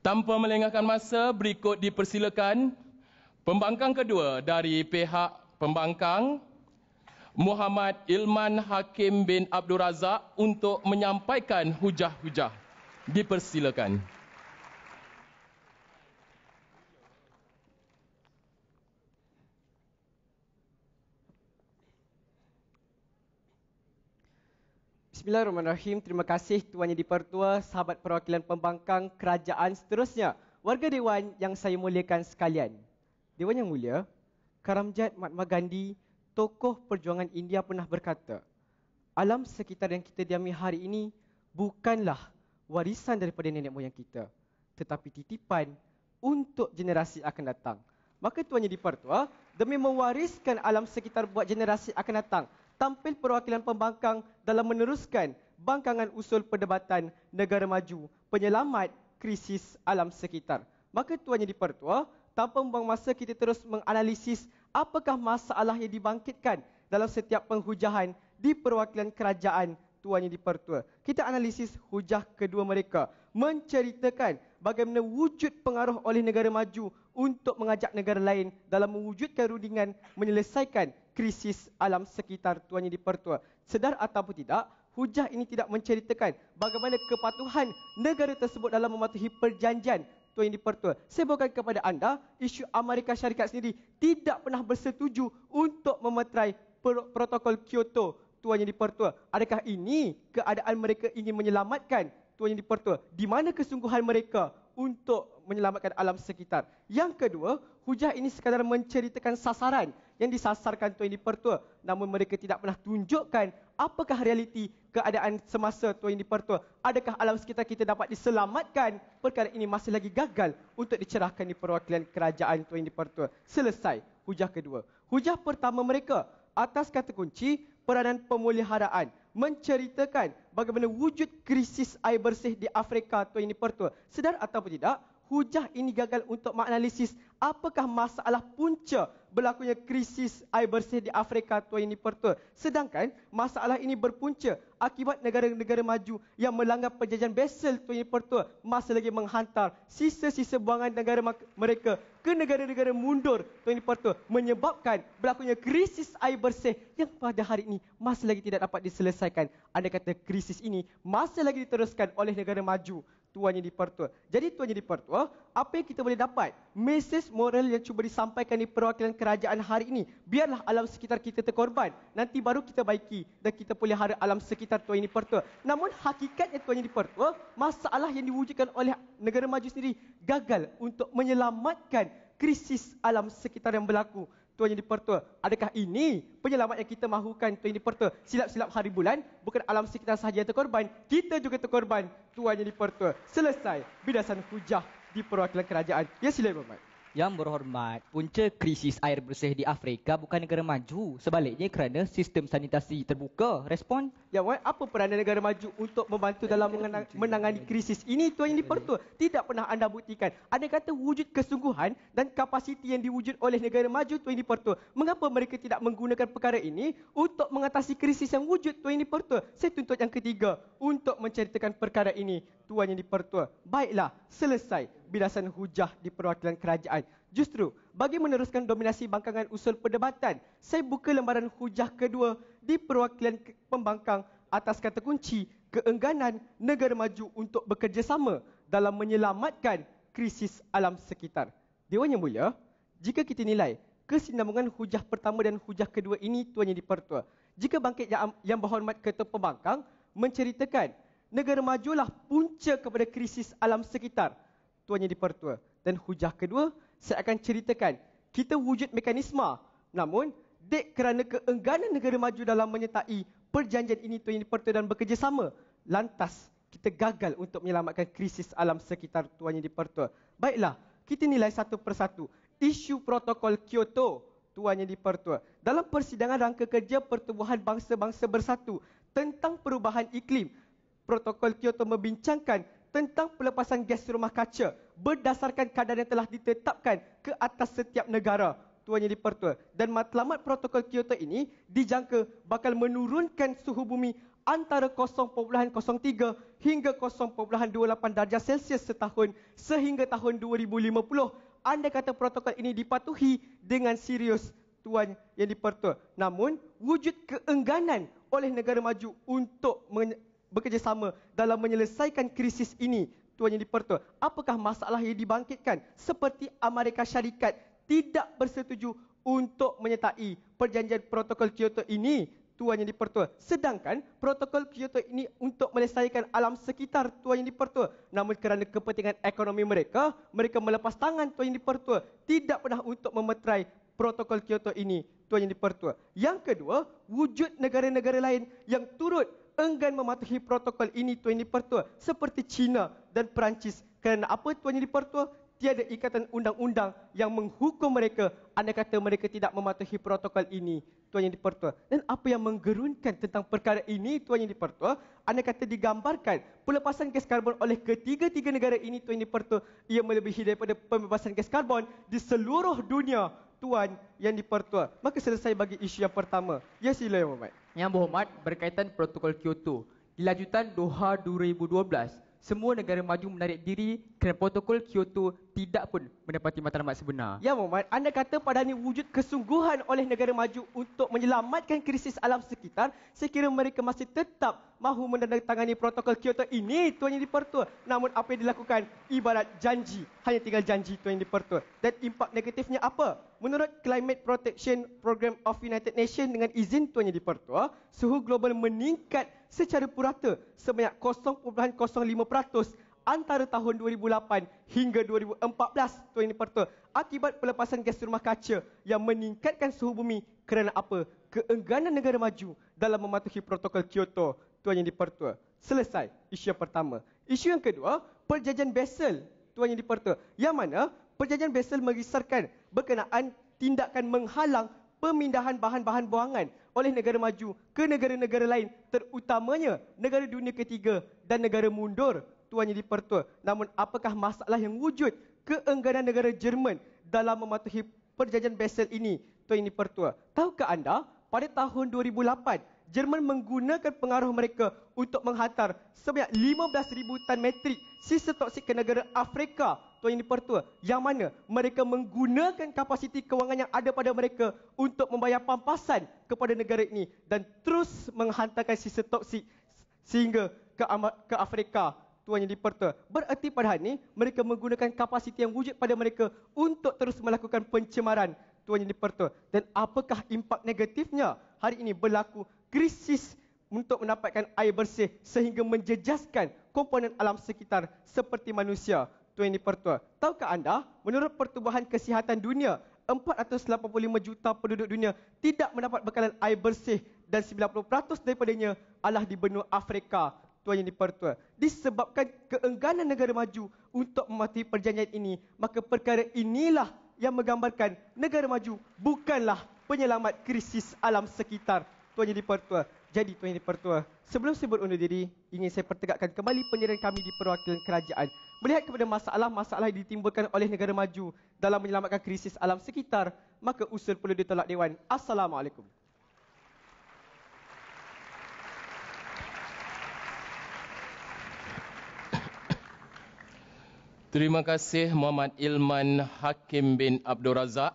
Speaker 2: Tanpa melengahkan masa, berikut dipersilakan pembangkang kedua dari pihak pembangkang Muhammad Ilman Hakim bin Abdul Razak untuk menyampaikan hujah-hujah. Dipersilakan.
Speaker 5: Bismillahirrahmanirrahim. Terima kasih Tuan Yang Dipertua, sahabat perwakilan pembangkang kerajaan seterusnya. Warga Dewan yang saya muliakan sekalian. Dewan Yang Mulia, Karamjad Mahatma Gandhi, tokoh perjuangan India pernah berkata, Alam sekitar yang kita diami hari ini bukanlah warisan daripada nenek moyang kita tetapi titipan untuk generasi akan datang. Maka tuannya di pertua demi mewariskan alam sekitar buat generasi akan datang tampil perwakilan pembangkang dalam meneruskan bangkangan usul perdebatan negara maju penyelamat krisis alam sekitar. Maka tuannya di pertua tanpa membuang masa kita terus menganalisis apakah masalah yang dibangkitkan dalam setiap penghujahan di perwakilan kerajaan tuannya dipertua. Kita analisis hujah kedua mereka. Menceritakan bagaimana wujud pengaruh oleh negara maju untuk mengajak negara lain dalam mewujudkan rundingan menyelesaikan krisis alam sekitar tuannya dipertua. Sedar ataupun tidak, hujah ini tidak menceritakan bagaimana kepatuhan negara tersebut dalam mematuhi perjanjian Tuan Yang Dipertua. Saya bawakan kepada anda, isu Amerika Syarikat sendiri tidak pernah bersetuju untuk memeterai protokol Kyoto Tuhan Yang Dipertua? Adakah ini keadaan mereka ingin menyelamatkan Tuhan Yang Dipertua? Di mana kesungguhan mereka untuk menyelamatkan alam sekitar? Yang kedua, hujah ini sekadar menceritakan sasaran yang disasarkan Tuhan Yang Dipertua. Namun mereka tidak pernah tunjukkan apakah realiti keadaan semasa Tuhan Yang Dipertua. Adakah alam sekitar kita dapat diselamatkan? Perkara ini masih lagi gagal untuk dicerahkan di perwakilan kerajaan Tuhan Yang Dipertua. Selesai hujah kedua. Hujah pertama mereka atas kata kunci peranan pemuliharaan menceritakan bagaimana wujud krisis air bersih di Afrika tuan ini pertua. Sedar ataupun tidak, hujah ini gagal untuk menganalisis apakah masalah punca berlakunya krisis air bersih di Afrika tuan ini pertua. Sedangkan masalah ini berpunca akibat negara-negara maju yang melanggar perjanjian Basel tuan ini pertua masih lagi menghantar sisa-sisa buangan negara mereka ke negara-negara mundur tuan ini pertua menyebabkan berlakunya krisis air bersih yang pada hari ini masih lagi tidak dapat diselesaikan. Anda kata krisis ini masih lagi diteruskan oleh negara maju. Tuan yang dipertua. Jadi tuan yang dipertua, apa yang kita boleh dapat? Mesej moral yang cuba disampaikan di perwakilan kerajaan hari ini. Biarlah alam sekitar kita terkorban. Nanti baru kita baiki dan kita pelihara alam sekitar tuan yang dipertua. Namun hakikatnya tuan yang dipertua, masalah yang diwujudkan oleh negara maju sendiri gagal untuk menyelamatkan krisis alam sekitar yang berlaku. Tuan Yang Dipertua. Adakah ini penyelamat yang kita mahukan Tuan Yang Dipertua? Silap-silap hari bulan, bukan alam sekitar sahaja yang terkorban, kita juga terkorban Tuan Yang Dipertua. Selesai bidasan
Speaker 7: hujah di perwakilan kerajaan. Ya sila Bapak. Yang berhormat, punca krisis air bersih di Afrika bukan negara maju. Sebaliknya kerana sistem sanitasi terbuka. Respon? Ya, Wan.
Speaker 5: Apa peranan negara maju untuk membantu ya, dalam mengenang, menangani krisis? Ini Itu yang dipertua. Tidak pernah anda buktikan. Anda kata wujud kesungguhan dan kapasiti yang diwujud oleh negara maju itu yang dipertua. Mengapa mereka tidak menggunakan perkara ini untuk mengatasi krisis yang wujud tuan yang dipertua? Saya tuntut yang ketiga untuk menceritakan perkara ini tuan yang dipertua. Baiklah, selesai bilasan hujah di perwakilan kerajaan. Justru, bagi meneruskan dominasi bangkangan usul perdebatan, saya buka lembaran hujah kedua di perwakilan pembangkang atas kata kunci keengganan negara maju untuk bekerjasama dalam menyelamatkan krisis alam sekitar. Dewan Yang Mulia, jika kita nilai kesinambungan hujah pertama dan hujah kedua ini tuan yang dipertua, jika bangkit yang, yang berhormat ketua pembangkang menceritakan negara majulah punca kepada krisis alam sekitar. Tuannya dipertua. Dan hujah kedua, saya akan ceritakan. Kita wujud mekanisma. Namun, dek kerana keengganan negara maju dalam menyertai perjanjian ini tuannya dipertua dan bekerjasama. Lantas, kita gagal untuk menyelamatkan krisis alam sekitar tuannya dipertua. Baiklah, kita nilai satu persatu. Isu protokol Kyoto, tuannya pertua Dalam persidangan rangka kerja pertubuhan bangsa-bangsa bersatu tentang perubahan iklim, protokol Kyoto membincangkan tentang pelepasan gas rumah kaca berdasarkan kadar yang telah ditetapkan ke atas setiap negara. Tuan Yang Dipertua. Dan matlamat protokol Kyoto ini dijangka bakal menurunkan suhu bumi antara 0.03 hingga 0.28 darjah Celsius setahun sehingga tahun 2050. Anda kata protokol ini dipatuhi dengan serius Tuan Yang Dipertua. Namun, wujud keengganan oleh negara maju untuk bekerjasama dalam menyelesaikan krisis ini Tuan Yang Dipertua. Apakah masalah yang dibangkitkan seperti Amerika Syarikat tidak bersetuju untuk menyertai perjanjian protokol Kyoto ini Tuan Yang Dipertua. Sedangkan protokol Kyoto ini untuk melestarikan alam sekitar Tuan Yang Dipertua. Namun kerana kepentingan ekonomi mereka, mereka melepas tangan Tuan Yang Dipertua. Tidak pernah untuk memeterai protokol Kyoto ini Tuan Yang Dipertua. Yang kedua, wujud negara-negara lain yang turut enggan mematuhi protokol ini Tuan Yang pertua seperti China dan Perancis kerana apa Tuan Yang pertua Tiada ikatan undang-undang yang menghukum mereka anda kata mereka tidak mematuhi protokol ini Tuan Yang pertua Dan apa yang menggerunkan tentang perkara ini Tuan Yang pertua Anda kata digambarkan pelepasan gas karbon oleh ketiga-tiga negara ini Tuan Yang Dipertua ia melebihi daripada pembebasan gas karbon di seluruh dunia Tuan Yang Dipertua. Maka selesai bagi isu yang pertama. Ya sila Yang Mohamad. Yang berhormat berkaitan protokol
Speaker 3: Kyoto Dilanjutan Doha 2012 Semua negara maju menarik diri kerana protokol Kyoto tidak pun mendapati matlamat sebenar.
Speaker 5: Ya Muhammad, anda kata pada ini wujud kesungguhan oleh negara maju untuk menyelamatkan krisis alam sekitar sekiranya mereka masih tetap mahu menandatangani protokol Kyoto ini, Tuan Yang Dipertua. Namun apa yang dilakukan ibarat janji, hanya tinggal janji Tuan Yang Dipertua. Dan impak negatifnya apa? Menurut Climate Protection Program of United Nations dengan izin Tuan Yang Dipertua, suhu global meningkat secara purata sebanyak 0.05% antara tahun 2008 hingga 2014 tuan ini pertua akibat pelepasan gas rumah kaca yang meningkatkan suhu bumi kerana apa keengganan negara maju dalam mematuhi protokol Kyoto tuan yang dipertua selesai isu yang pertama isu yang kedua perjanjian Basel tuan yang dipertua yang mana perjanjian Basel merisarkan berkenaan tindakan menghalang pemindahan bahan-bahan buangan oleh negara maju ke negara-negara lain terutamanya negara dunia ketiga dan negara mundur Tuan Yang Dipertua. Namun apakah masalah yang wujud keengganan negara Jerman dalam mematuhi perjanjian Basel ini, Tuan Yang Dipertua? Tahukah anda, pada tahun 2008, Jerman menggunakan pengaruh mereka untuk menghantar sebanyak 15,000 tan metrik sisa toksik ke negara Afrika, Tuan Yang Dipertua, yang mana mereka menggunakan kapasiti kewangan yang ada pada mereka untuk membayar pampasan kepada negara ini dan terus menghantarkan sisa toksik sehingga ke Afrika Tuan yang diperta. Bererti pada hari ini, mereka menggunakan kapasiti yang wujud pada mereka untuk terus melakukan pencemaran. Tuan yang diperta. Dan apakah impak negatifnya hari ini berlaku krisis untuk mendapatkan air bersih sehingga menjejaskan komponen alam sekitar seperti manusia. Tuan yang dipertua. Tahukah anda, menurut Pertubuhan Kesihatan Dunia, 485 juta penduduk dunia tidak mendapat bekalan air bersih dan 90% daripadanya adalah di benua Afrika. Tuan Yang Dipertua. Disebabkan keengganan negara maju untuk mematuhi perjanjian ini, maka perkara inilah yang menggambarkan negara maju bukanlah penyelamat krisis alam sekitar Tuan Yang Dipertua. Jadi Tuan Yang Dipertua, sebelum saya berundur diri, ingin saya pertegakkan kembali penyerahan kami di perwakilan kerajaan. Melihat kepada masalah-masalah yang ditimbulkan oleh negara maju dalam menyelamatkan krisis alam sekitar, maka usul perlu ditolak Dewan. Assalamualaikum.
Speaker 2: Terima kasih Muhammad Ilman Hakim bin Abdul Razak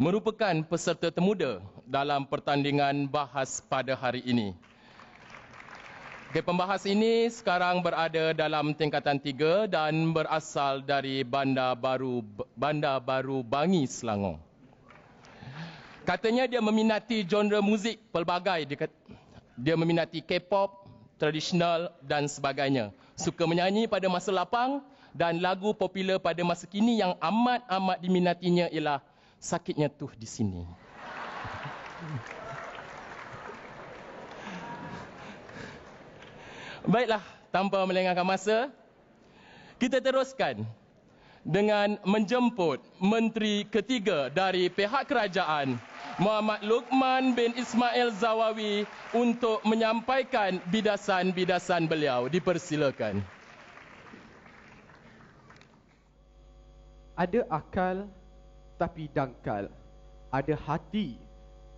Speaker 2: merupakan peserta termuda dalam pertandingan bahas pada hari ini. Okay, pembahas ini sekarang berada dalam tingkatan tiga dan berasal dari Bandar Baru Bandar Baru Bangi Selangor. Katanya dia meminati genre muzik pelbagai dia, dia meminati K-pop, tradisional dan sebagainya. Suka menyanyi pada masa lapang, dan lagu popular pada masa kini yang amat amat diminatinya ialah Sakitnya Tuh di sini. Baiklah, tanpa melengahkan masa, kita teruskan dengan menjemput menteri ketiga dari pihak kerajaan Muhammad Luqman bin Ismail Zawawi untuk menyampaikan bidasan-bidasan beliau dipersilakan.
Speaker 4: Ada akal tapi dangkal. Ada hati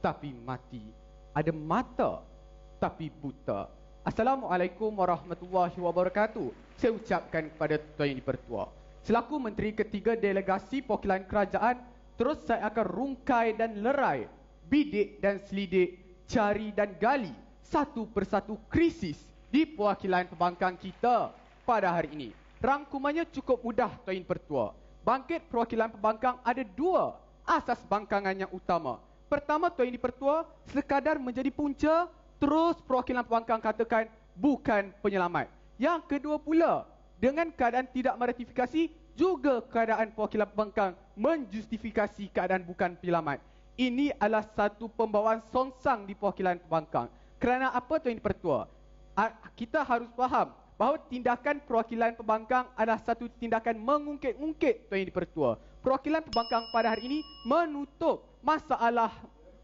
Speaker 4: tapi mati. Ada mata tapi buta. Assalamualaikum warahmatullahi wabarakatuh. Saya ucapkan kepada Tuan Yang Dipertua. Selaku Menteri Ketiga Delegasi Perwakilan Kerajaan, terus saya akan rungkai dan lerai, bidik dan selidik, cari dan gali satu persatu krisis di perwakilan pembangkang kita pada hari ini. Rangkumannya cukup mudah, Tuan Yang Dipertua. Bangkit perwakilan pembangkang ada dua asas bangkangan yang utama. Pertama, Tuan Yang Dipertua, sekadar menjadi punca, terus perwakilan pembangkang katakan bukan penyelamat. Yang kedua pula, dengan keadaan tidak meratifikasi, juga keadaan perwakilan pembangkang menjustifikasi keadaan bukan penyelamat. Ini adalah satu pembawaan sonsang di perwakilan pembangkang. Kerana apa Tuan Yang Dipertua? Kita harus faham, bahawa tindakan perwakilan pembangkang adalah satu tindakan mengungkit-ungkit Tuan Yang Dipertua. Perwakilan pembangkang pada hari ini menutup masalah,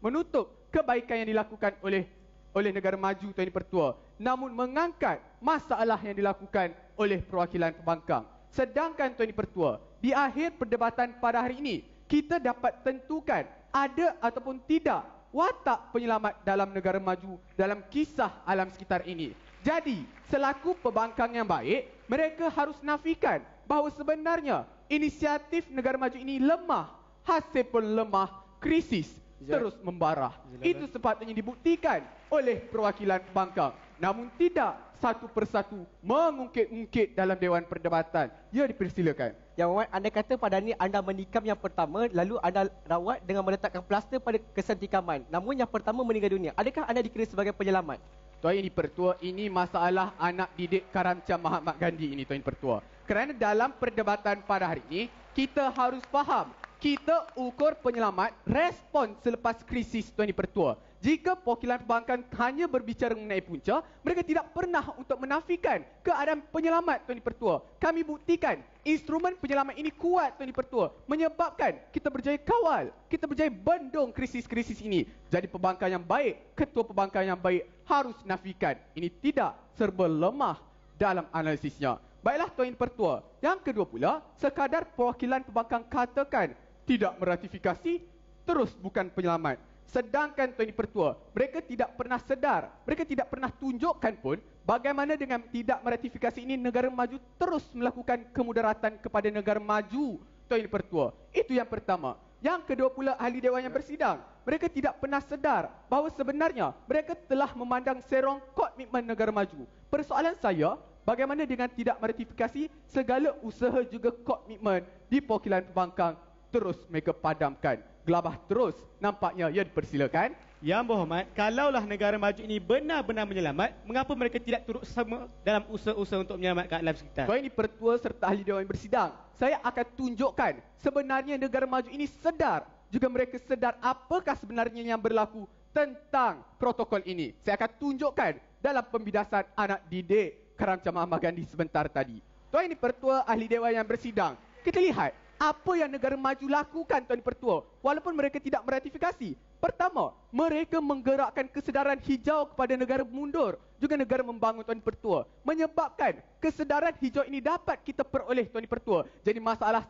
Speaker 4: menutup kebaikan yang dilakukan oleh oleh negara maju Tuan Yang Dipertua. Namun mengangkat masalah yang dilakukan oleh perwakilan pembangkang. Sedangkan Tuan Yang Dipertua, di akhir perdebatan pada hari ini, kita dapat tentukan ada ataupun tidak watak penyelamat dalam negara maju dalam kisah alam sekitar ini. Jadi, selaku pembangkang yang baik, mereka harus nafikan bahawa sebenarnya inisiatif negara maju ini lemah, hasil pun lemah, krisis terus membara. Itu sepatutnya dibuktikan oleh perwakilan pembangkang. Namun tidak satu persatu mengungkit-ungkit dalam Dewan Perdebatan. Ia ya, dipersilakan.
Speaker 5: Yang Wan, anda kata pada ini anda menikam yang pertama lalu anda rawat dengan meletakkan plaster
Speaker 4: pada kesan tikaman. Namun yang pertama meninggal dunia. Adakah anda dikira sebagai penyelamat? Tuan yang pertua, ini masalah anak didik Karamcha Mahatma Gandhi ini Tuan yang pertua. Kerana dalam perdebatan pada hari ini, kita harus faham, kita ukur penyelamat respon selepas krisis Tuan yang pertua jika perwakilan perbankan hanya berbicara mengenai punca, mereka tidak pernah untuk menafikan keadaan penyelamat Tuan Dipertua. Kami buktikan instrumen penyelamat ini kuat Tuan Dipertua menyebabkan kita berjaya kawal, kita berjaya bendung krisis-krisis ini. Jadi perbankan yang baik, ketua perbankan yang baik harus nafikan. Ini tidak serba lemah dalam analisisnya. Baiklah Tuan Dipertua, yang kedua pula, sekadar perwakilan perbankan katakan tidak meratifikasi, terus bukan penyelamat. Sedangkan Tony Pertua, mereka tidak pernah sedar, mereka tidak pernah tunjukkan pun bagaimana dengan tidak meratifikasi ini negara maju terus melakukan kemudaratan kepada negara maju Tony Pertua. Itu yang pertama. Yang kedua pula ahli dewan yang bersidang, mereka tidak pernah sedar bahawa sebenarnya mereka telah memandang serong komitmen negara maju. Persoalan saya, bagaimana dengan tidak meratifikasi segala usaha juga komitmen di Perwakilan Pembangkang terus mereka padamkan. Gelabah terus nampaknya ia dipersilakan. Yang ya, berhormat, kalaulah negara maju ini benar-benar menyelamat, mengapa mereka tidak turut sama dalam usaha-usaha untuk menyelamatkan alam sekitar? Tuan ini pertua serta ahli dewan bersidang. Saya akan tunjukkan sebenarnya negara maju ini sedar. Juga mereka sedar apakah sebenarnya yang berlaku tentang protokol ini. Saya akan tunjukkan dalam pembidasan anak didik Karang Cama Ahmad Gandhi sebentar tadi. Tuan ini pertua ahli dewan yang bersidang. Kita lihat apa yang negara maju lakukan Tuan Pertua walaupun mereka tidak meratifikasi? Pertama, mereka menggerakkan kesedaran hijau kepada negara mundur juga negara membangun Tuan Pertua menyebabkan kesedaran hijau ini dapat kita peroleh Tuan Pertua. Jadi masalah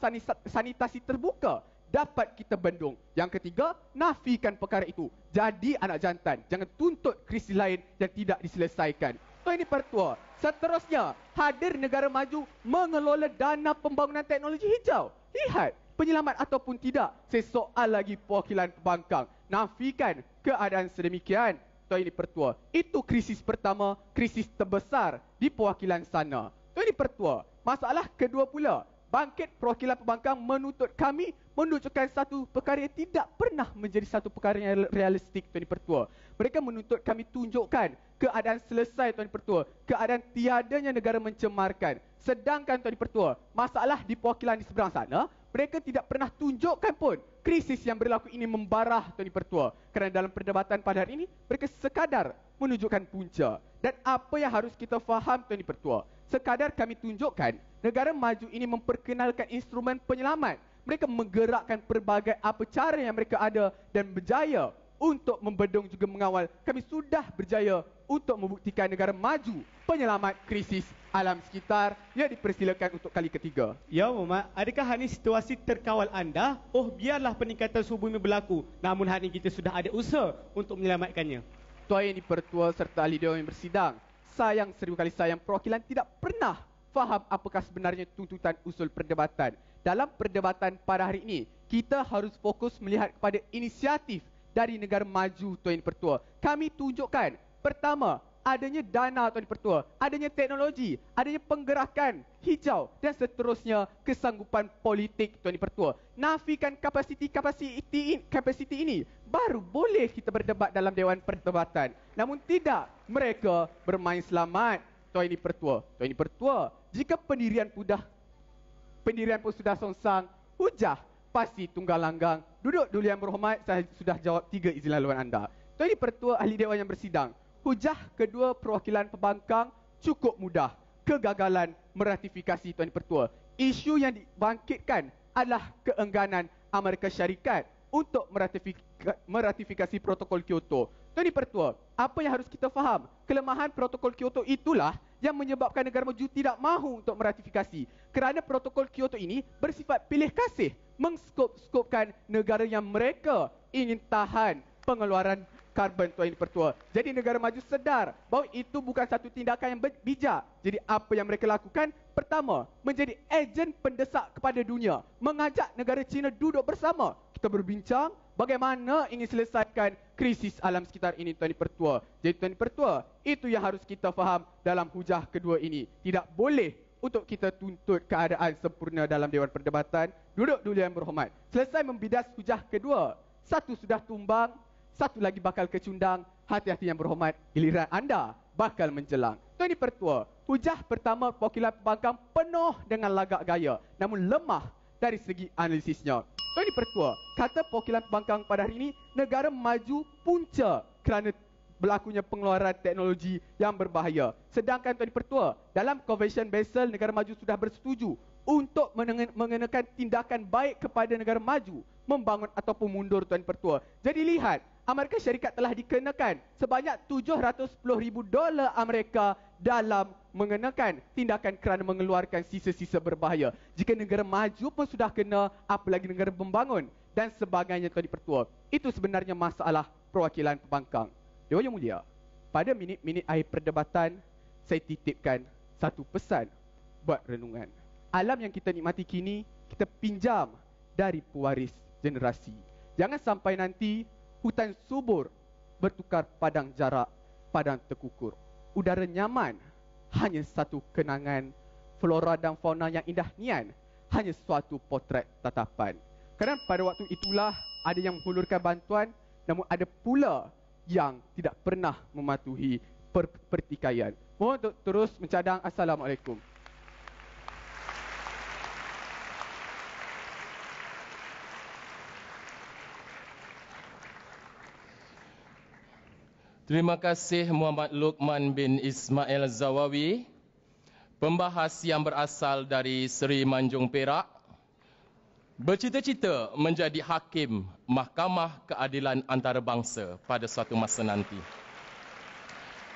Speaker 4: sanitasi terbuka dapat kita bendung. Yang ketiga, nafikan perkara itu. Jadi anak jantan, jangan tuntut krisis lain yang tidak diselesaikan. Tuan Pertua, seterusnya, hadir negara maju mengelola dana pembangunan teknologi hijau lihat penyelamat ataupun tidak. sesoal lagi perwakilan pembangkang. Nafikan keadaan sedemikian. Tuan ini pertua, itu krisis pertama, krisis terbesar di perwakilan sana. Tuan ini pertua, masalah kedua pula bangkit perwakilan pembangkang menuntut kami menunjukkan satu perkara yang tidak pernah menjadi satu perkara yang realistik Tuan Pertua. Mereka menuntut kami tunjukkan keadaan selesai Tuan Pertua, keadaan tiadanya negara mencemarkan. Sedangkan Tuan Pertua, masalah di perwakilan di seberang sana, mereka tidak pernah tunjukkan pun krisis yang berlaku ini membarah Tuan Pertua. Kerana dalam perdebatan pada hari ini, mereka sekadar menunjukkan punca. Dan apa yang harus kita faham Tuan Pertua? sekadar kami tunjukkan negara maju ini memperkenalkan instrumen penyelamat. Mereka menggerakkan pelbagai apa cara yang mereka ada dan berjaya untuk membedung juga mengawal. Kami sudah berjaya untuk membuktikan negara maju penyelamat krisis alam sekitar yang dipersilakan untuk kali ketiga. Ya, Mama.
Speaker 1: Adakah hari ini situasi terkawal anda? Oh, biarlah peningkatan suhu bumi berlaku. Namun hari ini
Speaker 4: kita sudah ada usaha untuk menyelamatkannya. Tuan yang dipertua serta ahli dewan yang bersidang, sayang seribu kali sayang perwakilan tidak pernah faham apakah sebenarnya tuntutan usul perdebatan. Dalam perdebatan pada hari ini, kita harus fokus melihat kepada inisiatif dari negara maju Tuan Pertua. Kami tunjukkan, pertama, adanya dana atau pertua, adanya teknologi, adanya penggerakan hijau dan seterusnya kesanggupan politik tuan pertua. Nafikan kapasiti-kapasiti kapasiti ini baru boleh kita berdebat dalam dewan perdebatan. Namun tidak mereka bermain selamat tuan pertua, Tuan pertua. jika pendirian sudah pendirian pun sudah songsang, hujah pasti tunggal langgang. Duduk dulu yang berhormat, saya sudah jawab tiga izin laluan anda. Tuan pertua ahli dewan yang bersidang, hujah kedua perwakilan pembangkang cukup mudah kegagalan meratifikasi Tuan Pertua. Isu yang dibangkitkan adalah keengganan Amerika Syarikat untuk meratifikasi protokol Kyoto. Tuan Pertua, apa yang harus kita faham? Kelemahan protokol Kyoto itulah yang menyebabkan negara maju tidak mahu untuk meratifikasi. Kerana protokol Kyoto ini bersifat pilih kasih mengskop-skopkan negara yang mereka ingin tahan pengeluaran karbon tuan yang pertua. Jadi negara maju sedar bahawa itu bukan satu tindakan yang bijak. Jadi apa yang mereka lakukan? Pertama, menjadi ejen pendesak kepada dunia. Mengajak negara China duduk bersama. Kita berbincang bagaimana ingin selesaikan krisis alam sekitar ini tuan yang pertua. Jadi tuan yang pertua, itu yang harus kita faham dalam hujah kedua ini. Tidak boleh untuk kita tuntut keadaan sempurna dalam Dewan Perdebatan. Duduk dulu yang berhormat. Selesai membidas hujah kedua. Satu sudah tumbang, satu lagi bakal kecundang. Hati-hati yang berhormat, giliran anda bakal menjelang. Tuan di pertua, hujah pertama Pokila Pembangkang penuh dengan lagak gaya. Namun lemah dari segi analisisnya. Tuan di pertua, kata Pokila Pembangkang pada hari ini, negara maju punca kerana berlakunya pengeluaran teknologi yang berbahaya. Sedangkan Tuan pertua, dalam Convention Basel, negara maju sudah bersetuju untuk mengenakan tindakan baik kepada negara maju membangun ataupun mundur tuan pertua. Jadi lihat Amerika Syarikat telah dikenakan sebanyak 710 ribu dolar Amerika dalam mengenakan tindakan kerana mengeluarkan sisa-sisa berbahaya. Jika negara maju pun sudah kena, apalagi negara membangun dan sebagainya telah dipertua. Itu sebenarnya masalah perwakilan pembangkang. Dewan Yang Mulia, pada minit-minit akhir perdebatan, saya titipkan satu pesan buat renungan. Alam yang kita nikmati kini, kita pinjam dari pewaris generasi. Jangan sampai nanti hutan subur bertukar padang jarak, padang terkukur. Udara nyaman hanya satu kenangan, flora dan fauna yang indah nian hanya suatu potret tatapan. Kerana pada waktu itulah ada yang menghulurkan bantuan namun ada pula yang tidak pernah mematuhi per- pertikaian. Mohon untuk terus mencadang. Assalamualaikum.
Speaker 2: Terima kasih Muhammad Luqman bin Ismail Zawawi. Pembahas yang berasal dari Seri Manjung Perak. Bercita-cita menjadi hakim Mahkamah Keadilan Antarabangsa pada suatu masa nanti.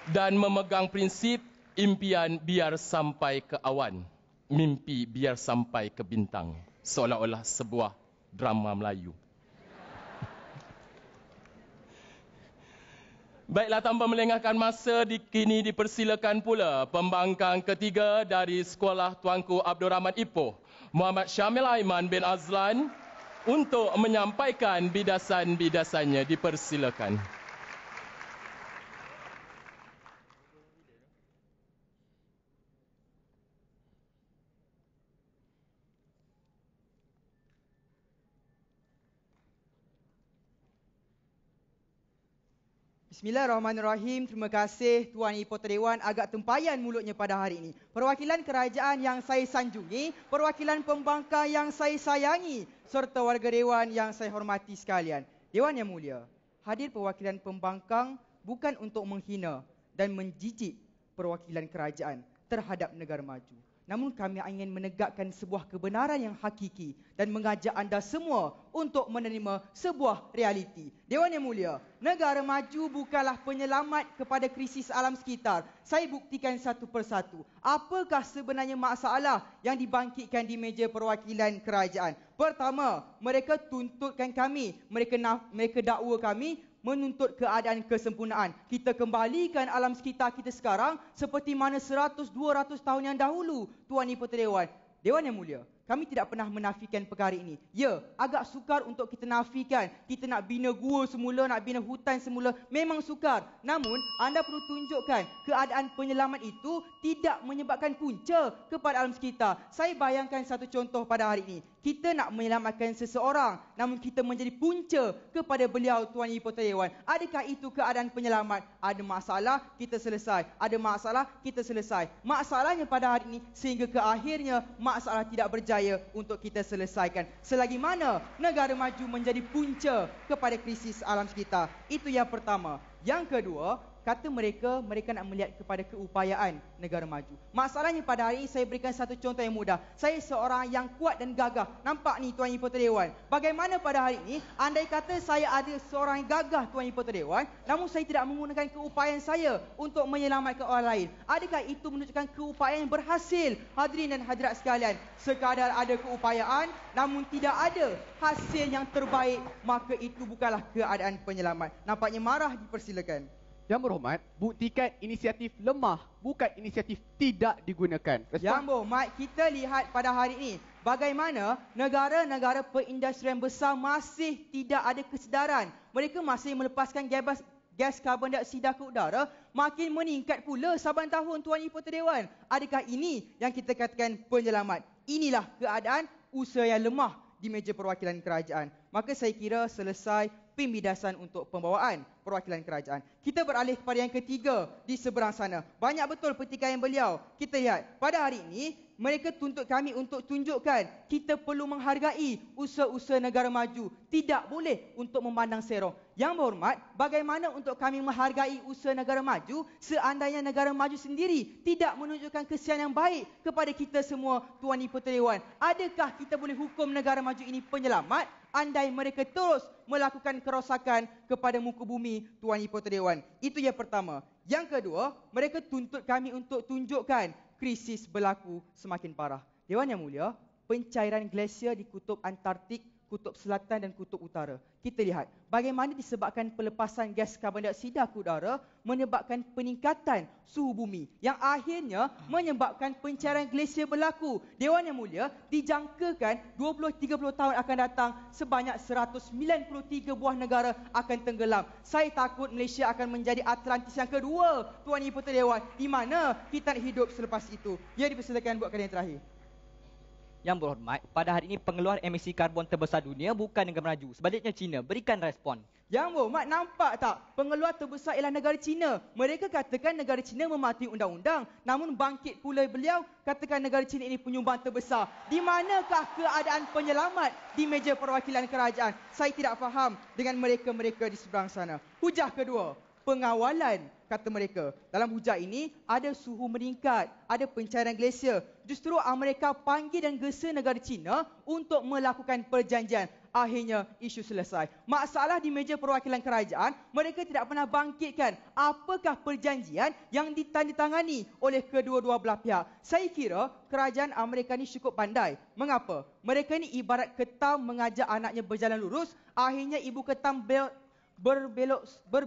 Speaker 2: Dan memegang prinsip impian biar sampai ke awan. Mimpi biar sampai ke bintang. Seolah-olah sebuah drama Melayu. Baiklah tanpa melengahkan masa, dikini dipersilakan pula pembangkang ketiga dari Sekolah Tuanku Abdul Rahman Ipoh, Muhammad Syamil Aiman bin Azlan untuk menyampaikan bidasan-bidasannya. Dipersilakan.
Speaker 6: Bismillahirrahmanirrahim. Terima kasih Tuan Ipoh Dewan agak tempayan mulutnya pada hari ini. Perwakilan kerajaan yang saya sanjungi, perwakilan pembangkang yang saya sayangi serta warga Dewan yang saya hormati sekalian. Dewan yang mulia, hadir perwakilan pembangkang bukan untuk menghina dan menjijik perwakilan kerajaan terhadap negara maju. Namun kami ingin menegakkan sebuah kebenaran yang hakiki dan mengajak anda semua untuk menerima sebuah realiti. Dewan Yang Mulia, negara maju bukanlah penyelamat kepada krisis alam sekitar. Saya buktikan satu persatu. Apakah sebenarnya masalah yang dibangkitkan di meja perwakilan kerajaan? Pertama, mereka tuntutkan kami, mereka naf, mereka dakwa kami menuntut keadaan kesempurnaan. Kita kembalikan alam sekitar kita sekarang seperti mana 100 200 tahun yang dahulu, Tuan Ibu Dewan. Dewan yang mulia, kami tidak pernah menafikan perkara ini. Ya, agak sukar untuk kita nafikan. Kita nak bina gua semula, nak bina hutan semula. Memang sukar. Namun, anda perlu tunjukkan keadaan penyelaman itu tidak menyebabkan punca kepada alam sekitar. Saya bayangkan satu contoh pada hari ini. Kita nak menyelamatkan seseorang, namun kita menjadi punca kepada beliau Tuan Ibu Tayyawan. Adakah itu keadaan penyelamat? Ada masalah, kita selesai. Ada masalah, kita selesai. Masalahnya pada hari ini, sehingga ke akhirnya masalah tidak berjaya berjaya untuk kita selesaikan. Selagi mana negara maju menjadi punca kepada krisis alam sekitar. Itu yang pertama. Yang kedua, kata mereka mereka nak melihat kepada keupayaan negara maju. Masalahnya pada hari ini saya berikan satu contoh yang mudah. Saya seorang yang kuat dan gagah. Nampak ni Tuan Ibu Dewan. Bagaimana pada hari ini andai kata saya ada seorang yang gagah Tuan Ibu Dewan, namun saya tidak menggunakan keupayaan saya untuk menyelamatkan orang lain. Adakah itu menunjukkan keupayaan yang berhasil hadirin dan hadirat sekalian? Sekadar ada keupayaan namun tidak ada hasil yang terbaik maka itu bukanlah keadaan
Speaker 4: penyelamat. Nampaknya marah dipersilakan. Yang berhormat, buktikan inisiatif lemah bukan inisiatif tidak digunakan. Respon. Yang
Speaker 6: berhormat, kita lihat pada hari ini bagaimana negara-negara perindustrian besar masih tidak ada kesedaran. Mereka masih melepaskan gas, gas karbon dioksida ke udara makin meningkat pula saban tahun Tuan Ibu Terdewan. Adakah ini yang kita katakan penyelamat? Inilah keadaan usaha yang lemah di meja perwakilan kerajaan. Maka saya kira selesai pembidasan untuk pembawaan perwakilan kerajaan. Kita beralih kepada yang ketiga di seberang sana. Banyak betul pertikaian beliau. Kita lihat, pada hari ini, mereka tuntut kami untuk tunjukkan kita perlu menghargai usaha-usaha negara maju. Tidak boleh untuk memandang serong. Yang berhormat, bagaimana untuk kami menghargai usaha negara maju seandainya negara maju sendiri tidak menunjukkan kesian yang baik kepada kita semua Tuan Ibu Terewan. Adakah kita boleh hukum negara maju ini penyelamat andai mereka terus melakukan kerosakan kepada muka bumi Tuan Hipotera Dewan. Itu yang pertama. Yang kedua, mereka tuntut kami untuk tunjukkan krisis berlaku semakin parah. Dewan yang mulia, pencairan glasier di kutub Antartik kutub selatan dan kutub utara. Kita lihat bagaimana disebabkan pelepasan gas karbon dioksida ke udara menyebabkan peningkatan suhu bumi yang akhirnya menyebabkan pencairan glasier berlaku. Dewan Yang Mulia dijangkakan 20-30 tahun akan datang sebanyak 193 buah negara akan tenggelam. Saya takut Malaysia akan menjadi Atlantis yang kedua Tuan Ibu Dewan di mana kita hidup selepas itu. Ya dipersilakan buat kali yang terakhir.
Speaker 7: Yang berhormat, pada hari ini pengeluar emisi karbon terbesar dunia bukan negara maju. Sebaliknya China, berikan respon. Yang berhormat,
Speaker 6: nampak tak? Pengeluar terbesar ialah negara China. Mereka katakan negara China mematuhi undang-undang. Namun bangkit pula beliau, katakan negara China ini penyumbang terbesar. Di manakah keadaan penyelamat di meja perwakilan kerajaan? Saya tidak faham dengan mereka-mereka di seberang sana. Hujah kedua pengawalan kata mereka. Dalam hujan ini ada suhu meningkat, ada pencairan glasier. Justru Amerika panggil dan gesa negara China untuk melakukan perjanjian. Akhirnya isu selesai. Masalah di meja perwakilan kerajaan, mereka tidak pernah bangkitkan apakah perjanjian yang ditandatangani oleh kedua-dua belah pihak. Saya kira kerajaan Amerika ini cukup pandai. Mengapa? Mereka ini ibarat ketam mengajak anaknya berjalan lurus, akhirnya ibu ketam bel berbelok ber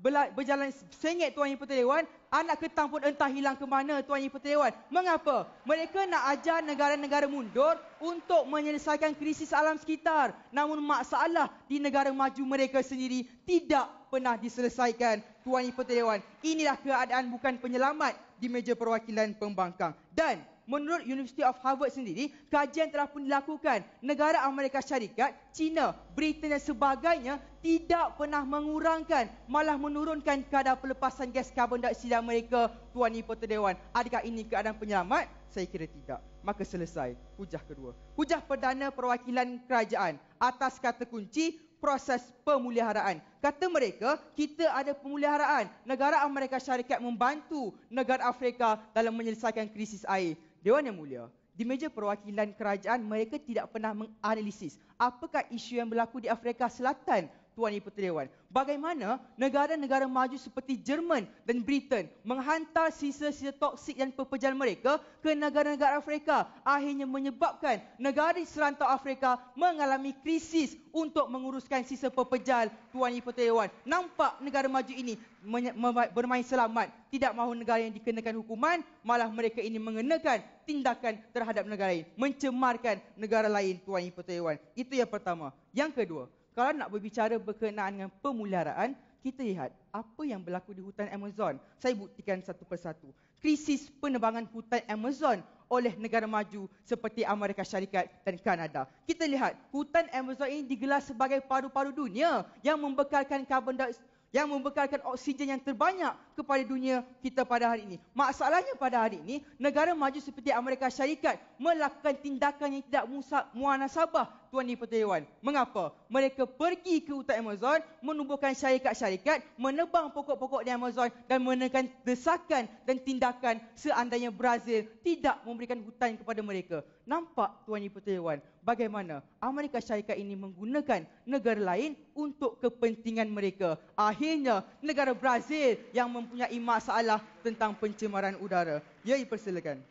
Speaker 6: berjalan sengit Tuan ibu Yang Pertelewan, anak ketang pun entah hilang ke mana Tuan Yang Pertelewan. Mengapa? Mereka nak ajar negara-negara mundur untuk menyelesaikan krisis alam sekitar. Namun masalah di negara maju mereka sendiri tidak pernah diselesaikan Tuan ibu Yang Pertelewan. Inilah keadaan bukan penyelamat di meja perwakilan pembangkang. Dan... Menurut University of Harvard sendiri, kajian telah pun dilakukan. Negara Amerika Syarikat, China, Britain dan sebagainya tidak pernah mengurangkan, malah menurunkan kadar pelepasan gas karbon dioksida mereka, Tuan Ibu Dewan. Adakah ini keadaan penyelamat? Saya kira tidak. Maka selesai. Hujah kedua. Hujah Perdana Perwakilan Kerajaan. Atas kata kunci, proses pemuliharaan. Kata mereka, kita ada pemuliharaan. Negara Amerika Syarikat membantu negara Afrika dalam menyelesaikan krisis air. Dewan Yang Mulia, di meja perwakilan kerajaan mereka tidak pernah menganalisis apakah isu yang berlaku di Afrika Selatan Tuan Ibu Terdewan. Bagaimana negara-negara maju seperti Jerman dan Britain menghantar sisa-sisa toksik dan pepejal mereka ke negara-negara Afrika. Akhirnya menyebabkan negara serantau Afrika mengalami krisis untuk menguruskan sisa pepejal Tuan Ibu Terdewan. Nampak negara maju ini bermain selamat. Tidak mahu negara yang dikenakan hukuman, malah mereka ini mengenakan tindakan terhadap negara lain. Mencemarkan negara lain, Tuan Ibu Terdewan. Itu yang pertama. Yang kedua, kalau nak berbicara berkenaan dengan pemuliharaan, kita lihat apa yang berlaku di hutan Amazon. Saya buktikan satu persatu. Krisis penebangan hutan Amazon oleh negara maju seperti Amerika Syarikat dan Kanada. Kita lihat hutan Amazon ini digelar sebagai paru-paru dunia yang membekalkan karbon dioksida yang membekalkan oksigen yang terbanyak kepada dunia kita pada hari ini. Masalahnya pada hari ini, negara maju seperti Amerika Syarikat melakukan tindakan yang tidak musab, muanasabah Tuan di Pertiwan. Mengapa? Mereka pergi ke hutan Amazon, menubuhkan syarikat-syarikat, menebang pokok-pokok di Amazon dan menekan desakan dan tindakan seandainya Brazil tidak memberikan hutan kepada mereka. Nampak Tuan di Pertiwan bagaimana Amerika Syarikat ini menggunakan negara lain untuk kepentingan mereka. Akhirnya negara Brazil yang mempunyai masalah tentang pencemaran
Speaker 4: udara. Ya, dipersilakan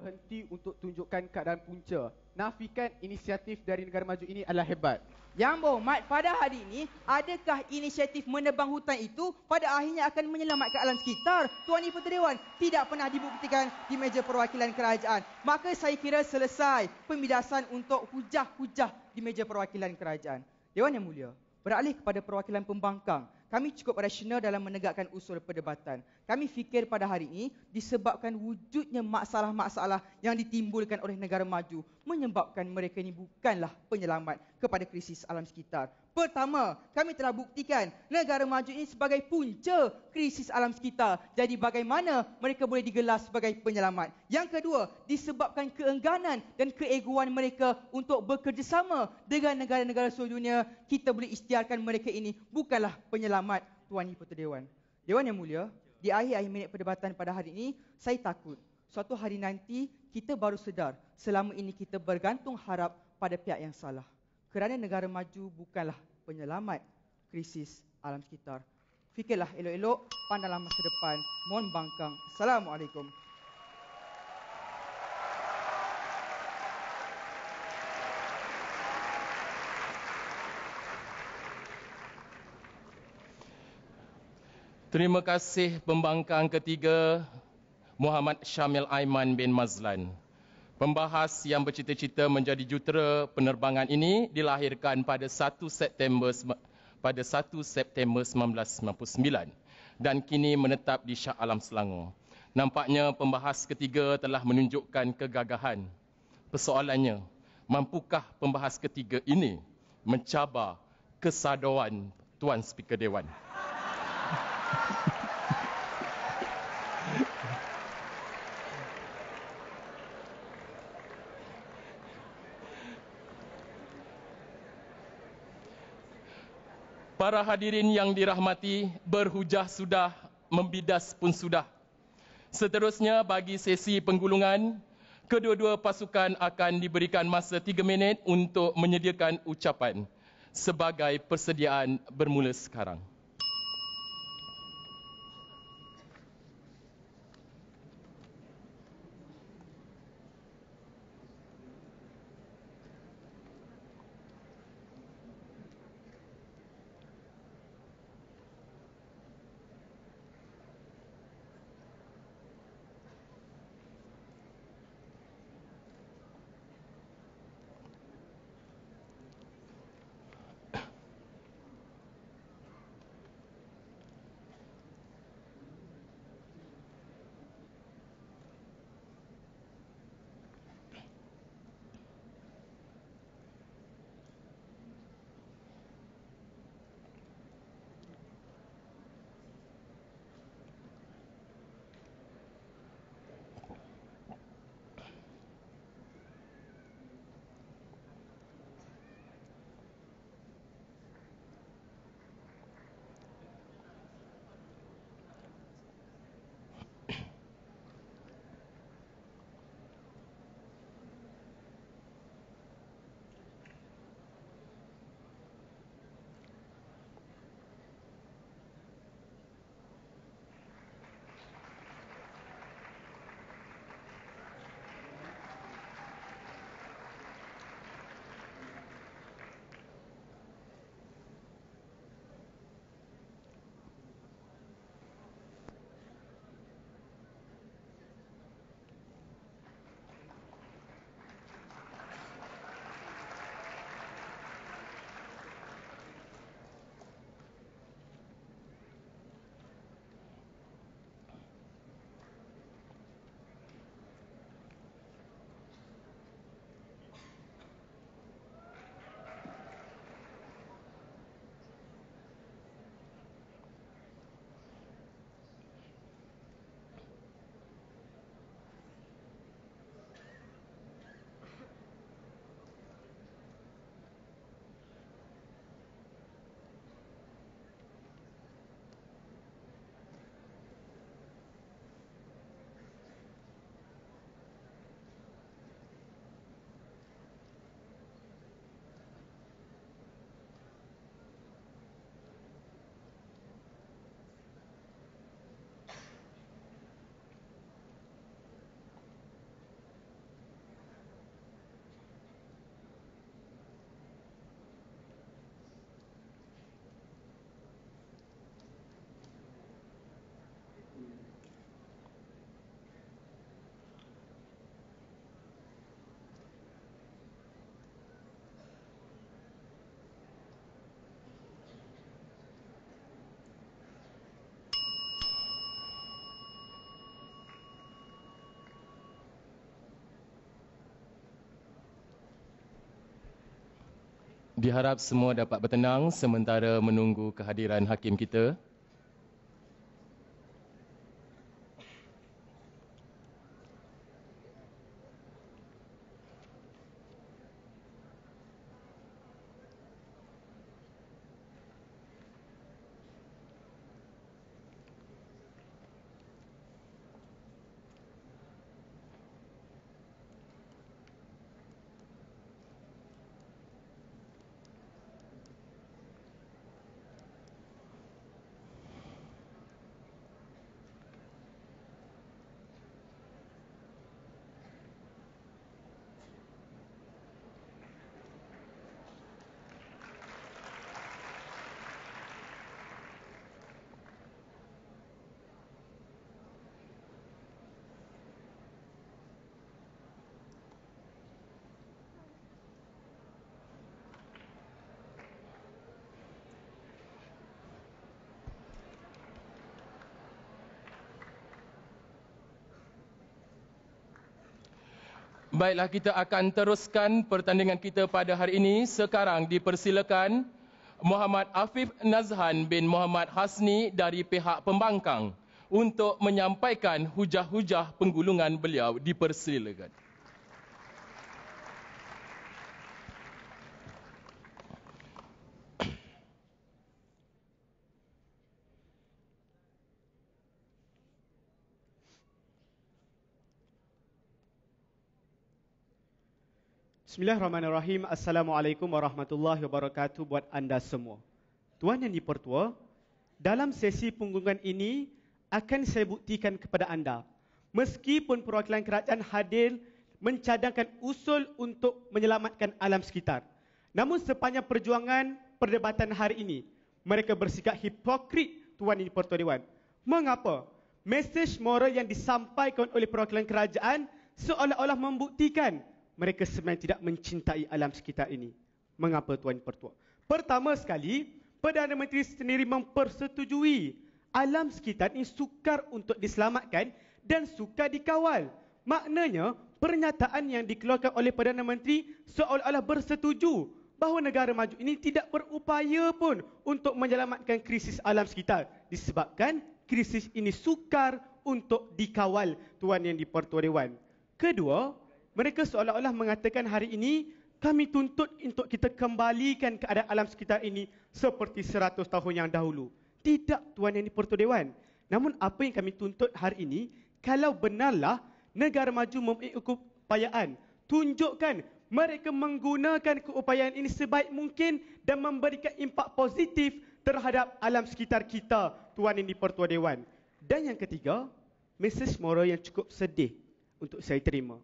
Speaker 4: berhenti untuk tunjukkan keadaan punca. Nafikan inisiatif dari negara maju ini adalah hebat. Yang berhormat, pada hari ini, adakah
Speaker 6: inisiatif menebang hutan itu pada akhirnya akan menyelamatkan alam sekitar? Tuan Ibu Dewan tidak pernah dibuktikan di meja perwakilan kerajaan. Maka saya kira selesai pembidasan untuk hujah-hujah di meja perwakilan kerajaan. Dewan Yang Mulia, beralih kepada perwakilan pembangkang kami cukup rasional dalam menegakkan usul perdebatan. Kami fikir pada hari ini disebabkan wujudnya masalah-masalah yang ditimbulkan oleh negara maju menyebabkan mereka ini bukanlah penyelamat kepada krisis alam sekitar. Pertama, kami telah buktikan negara maju ini sebagai punca krisis alam sekitar. Jadi bagaimana mereka boleh digelar sebagai penyelamat? Yang kedua, disebabkan keengganan dan keeguan mereka untuk bekerjasama dengan negara-negara seluruh dunia, kita boleh istiarkan mereka ini bukanlah penyelamat Tuan tuan Dewan. Dewan Yang Mulia, di akhir-akhir minit perdebatan pada hari ini, saya takut suatu hari nanti kita baru sedar selama ini kita bergantung harap pada pihak yang salah. Kerana negara maju bukanlah penyelamat krisis alam sekitar. Fikirlah elok-elok, pandanglah masa depan. Mohon bangkang. Assalamualaikum.
Speaker 2: Terima kasih pembangkang ketiga Muhammad Syamil Aiman bin Mazlan. Pembahas yang bercita-cita menjadi jutera penerbangan ini dilahirkan pada 1 September pada 1 September 1999 dan kini menetap di Shah Alam Selangor. Nampaknya pembahas ketiga telah menunjukkan kegagahan. Persoalannya, mampukah pembahas ketiga ini mencabar kesadaran Tuan Speaker Dewan? Para hadirin yang dirahmati, berhujah sudah, membidas pun sudah. Seterusnya bagi sesi penggulungan, kedua-dua pasukan akan diberikan masa tiga minit untuk menyediakan ucapan sebagai persediaan bermula sekarang. Diharap semua dapat bertenang sementara menunggu kehadiran hakim kita. Baiklah kita akan teruskan pertandingan kita pada hari ini. Sekarang dipersilakan Muhammad Afif Nazhan bin Muhammad Hasni dari pihak pembangkang untuk menyampaikan hujah-hujah penggulungan beliau dipersilakan.
Speaker 1: Bismillahirrahmanirrahim. Assalamualaikum warahmatullahi wabarakatuh buat anda semua. Tuan yang dipertua, dalam sesi punggungan ini akan saya buktikan kepada anda. Meskipun perwakilan kerajaan hadir mencadangkan usul untuk menyelamatkan alam sekitar. Namun sepanjang perjuangan perdebatan hari ini, mereka bersikap hipokrit Tuan yang dipertua Dewan. Mengapa? Mesej moral yang disampaikan oleh perwakilan kerajaan seolah-olah membuktikan mereka sebenarnya tidak mencintai alam sekitar ini. Mengapa Tuan Pertua? Pertama sekali, Perdana Menteri sendiri mempersetujui alam sekitar ini sukar untuk diselamatkan dan sukar dikawal. Maknanya, pernyataan yang dikeluarkan oleh Perdana Menteri seolah-olah bersetuju bahawa negara maju ini tidak berupaya pun untuk menyelamatkan krisis alam sekitar disebabkan krisis ini sukar untuk dikawal tuan yang dipertua dewan. Kedua, mereka seolah-olah mengatakan hari ini kami tuntut untuk kita kembalikan keadaan alam sekitar ini seperti 100 tahun yang dahulu. Tidak tuan yang dipertu dewan. Namun apa yang kami tuntut hari ini kalau benarlah negara maju mempunyai upayaan tunjukkan mereka menggunakan keupayaan ini sebaik mungkin dan memberikan impak positif terhadap alam sekitar kita tuan yang dipertua dewan. Dan yang ketiga, message moral yang cukup sedih untuk saya terima.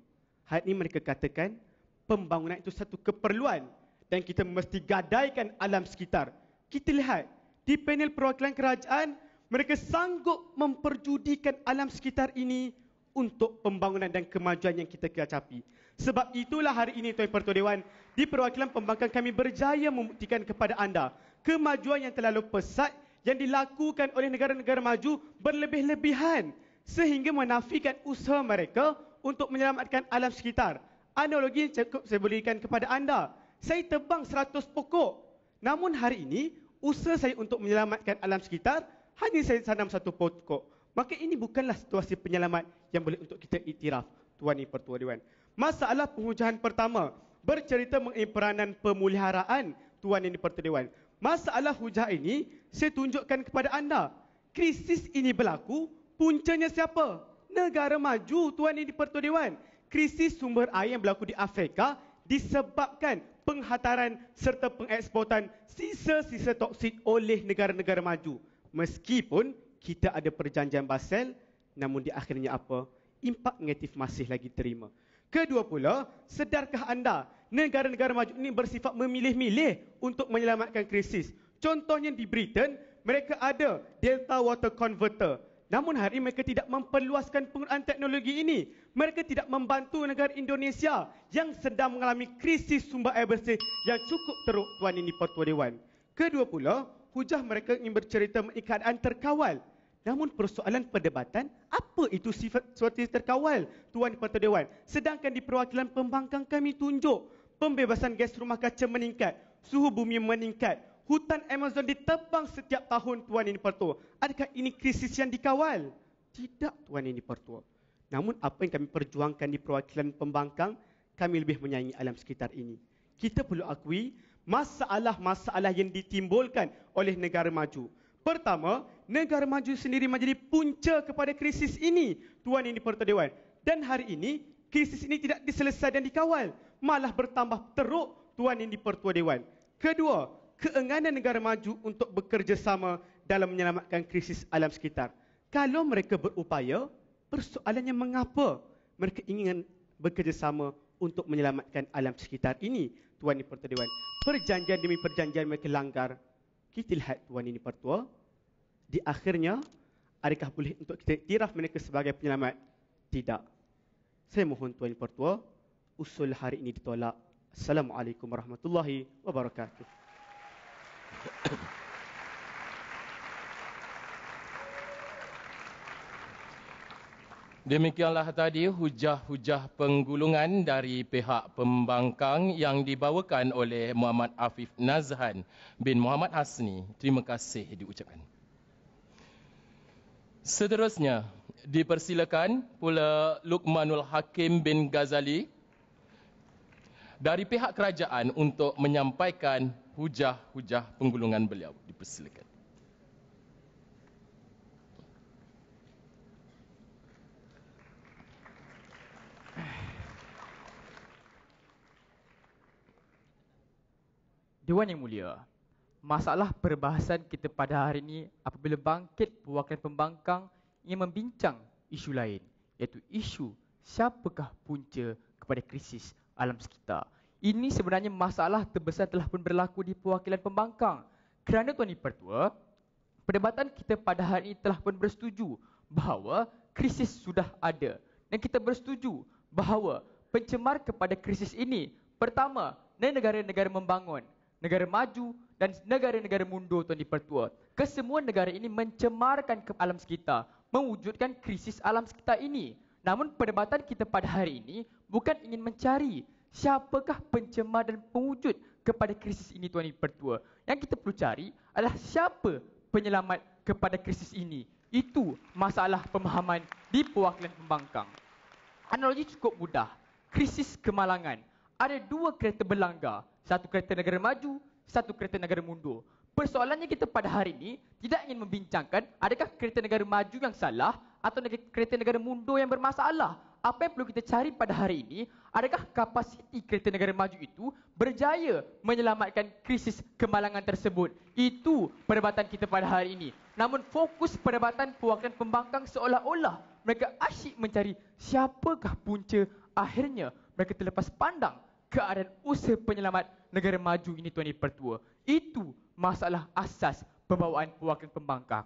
Speaker 1: Hari ini mereka katakan pembangunan itu satu keperluan dan kita mesti gadaikan alam sekitar. Kita lihat di panel perwakilan kerajaan mereka sanggup memperjudikan alam sekitar ini untuk pembangunan dan kemajuan yang kita cita-capi. Sebab itulah hari ini Tuan Pertua Dewan, di perwakilan pembangunan kami berjaya membuktikan kepada anda kemajuan yang terlalu pesat yang dilakukan oleh negara-negara maju berlebih-lebihan sehingga menafikan usaha mereka untuk menyelamatkan alam sekitar. Analogi cukup saya berikan kepada anda. Saya tebang 100 pokok. Namun hari ini, usaha saya untuk menyelamatkan alam sekitar hanya saya tanam satu pokok. Maka ini bukanlah situasi penyelamat yang boleh untuk kita itiraf, Tuan Ibu Pertua Dewan. Masalah penghujahan pertama bercerita mengenai peranan pemuliharaan Tuan ini Pertua Dewan. Masalah hujah ini saya tunjukkan kepada anda. Krisis ini berlaku, puncanya siapa? negara maju tuan ini pertua dewan krisis sumber air yang berlaku di Afrika disebabkan penghataran serta pengeksportan sisa-sisa toksin oleh negara-negara maju meskipun kita ada perjanjian Basel namun di akhirnya apa impak negatif masih lagi terima kedua pula sedarkah anda negara-negara maju ini bersifat memilih-milih untuk menyelamatkan krisis contohnya di Britain mereka ada Delta Water Converter Namun hari mereka tidak memperluaskan penggunaan teknologi ini. Mereka tidak membantu negara Indonesia yang sedang mengalami krisis sumber air bersih yang cukup teruk Tuan Ini Pertua Dewan. Kedua pula, hujah mereka ingin bercerita mengikatan terkawal. Namun persoalan perdebatan, apa itu sifat suatu terkawal Tuan Pertua Dewan? Sedangkan di perwakilan pembangkang kami tunjuk, pembebasan gas rumah kaca meningkat, suhu bumi meningkat, hutan Amazon ditebang setiap tahun Tuan Ini Pertua. Adakah ini krisis yang dikawal? Tidak Tuan Ini Pertua. Namun apa yang kami perjuangkan di perwakilan pembangkang, kami lebih menyayangi alam sekitar ini. Kita perlu akui masalah-masalah yang ditimbulkan oleh negara maju. Pertama, negara maju sendiri menjadi punca kepada krisis ini, Tuan Ini Pertua Dewan. Dan hari ini, krisis ini tidak diselesaikan dan dikawal. Malah bertambah teruk, Tuan Ini Pertua Dewan. Kedua, keenganan negara maju untuk bekerjasama dalam menyelamatkan krisis alam sekitar. Kalau mereka berupaya, persoalannya mengapa mereka ingin bekerjasama untuk menyelamatkan alam sekitar ini, Tuan Ibu Pertua Dewan. Perjanjian demi perjanjian mereka langgar. Kita lihat Tuan Ibu Pertua, di akhirnya, adakah boleh untuk kita tiraf mereka sebagai penyelamat? Tidak. Saya mohon Tuan Ibu Pertua, usul hari ini ditolak. Assalamualaikum warahmatullahi wabarakatuh.
Speaker 2: *coughs* Demikianlah tadi hujah-hujah penggulungan dari pihak pembangkang yang dibawakan oleh Muhammad Afif Nazhan bin Muhammad Hasni. Terima kasih diucapkan. Seterusnya, dipersilakan pula Luqmanul Hakim bin Ghazali dari pihak kerajaan untuk menyampaikan hujah-hujah penggulungan beliau. Dipersilakan.
Speaker 3: Dewan Yang Mulia, masalah perbahasan kita pada hari ini apabila bangkit perwakilan pembangkang ingin membincang isu lain iaitu isu siapakah punca kepada krisis alam sekitar. Ini sebenarnya masalah terbesar telah pun berlaku di perwakilan pembangkang. Kerana Tuan Ipertua, perdebatan kita pada hari ini telah pun bersetuju bahawa krisis sudah ada. Dan kita bersetuju bahawa pencemar kepada krisis ini, pertama, negara-negara membangun, negara maju dan negara-negara mundur Tuan Ipertua. Kesemua negara ini mencemarkan ke alam sekitar, mewujudkan krisis alam sekitar ini. Namun perdebatan kita pada hari ini bukan ingin mencari siapakah pencemar dan pewujud kepada krisis ini tuan ibu pertua. Yang kita perlu cari adalah siapa penyelamat kepada krisis ini. Itu masalah pemahaman di perwakilan pembangkang. Analogi cukup mudah. Krisis kemalangan. Ada dua kereta berlanggar. Satu kereta negara maju, satu kereta negara mundur. Persoalannya kita pada hari ini tidak ingin membincangkan adakah kereta negara maju yang salah atau kereta negara mundur yang bermasalah apa yang perlu kita cari pada hari ini, adakah kapasiti kereta negara maju itu berjaya menyelamatkan krisis kemalangan tersebut? Itu perdebatan kita pada hari ini. Namun fokus perdebatan perwakilan pembangkang seolah-olah mereka asyik mencari siapakah punca akhirnya mereka terlepas pandang keadaan usaha penyelamat negara maju ini Tuan Pertua. Itu masalah asas pembawaan perwakilan pembangkang.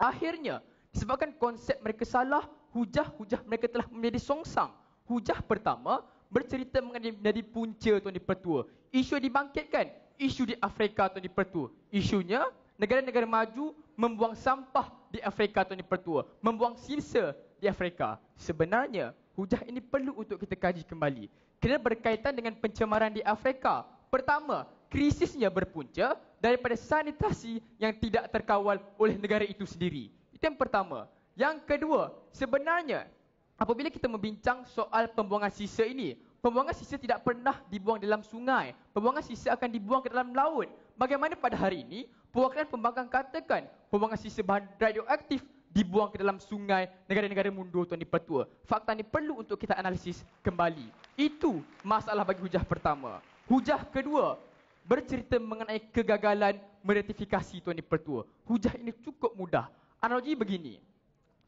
Speaker 3: Akhirnya, disebabkan konsep mereka salah, hujah-hujah mereka telah menjadi songsang. Hujah pertama bercerita mengenai dari punca Tuan di Pertua. Isu dibangkitkan, isu di Afrika Tuan di Pertua. Isunya negara-negara maju membuang sampah di Afrika Tuan di Pertua, membuang sisa di Afrika. Sebenarnya hujah ini perlu untuk kita kaji kembali. Kena berkaitan dengan pencemaran di Afrika. Pertama, krisisnya berpunca daripada sanitasi yang tidak terkawal oleh negara itu sendiri. Itu yang pertama. Yang kedua, sebenarnya apabila kita membincang soal pembuangan sisa ini, pembuangan sisa tidak pernah dibuang dalam sungai. Pembuangan sisa akan dibuang ke dalam laut. Bagaimana pada hari ini, perwakilan pembangkang katakan pembuangan sisa bahan radioaktif dibuang ke dalam sungai negara-negara mundur Tuan Dipertua. Fakta ini perlu untuk kita analisis kembali. Itu masalah bagi hujah pertama. Hujah kedua, bercerita mengenai kegagalan meratifikasi Tuan Dipertua. Hujah ini cukup mudah. Analogi begini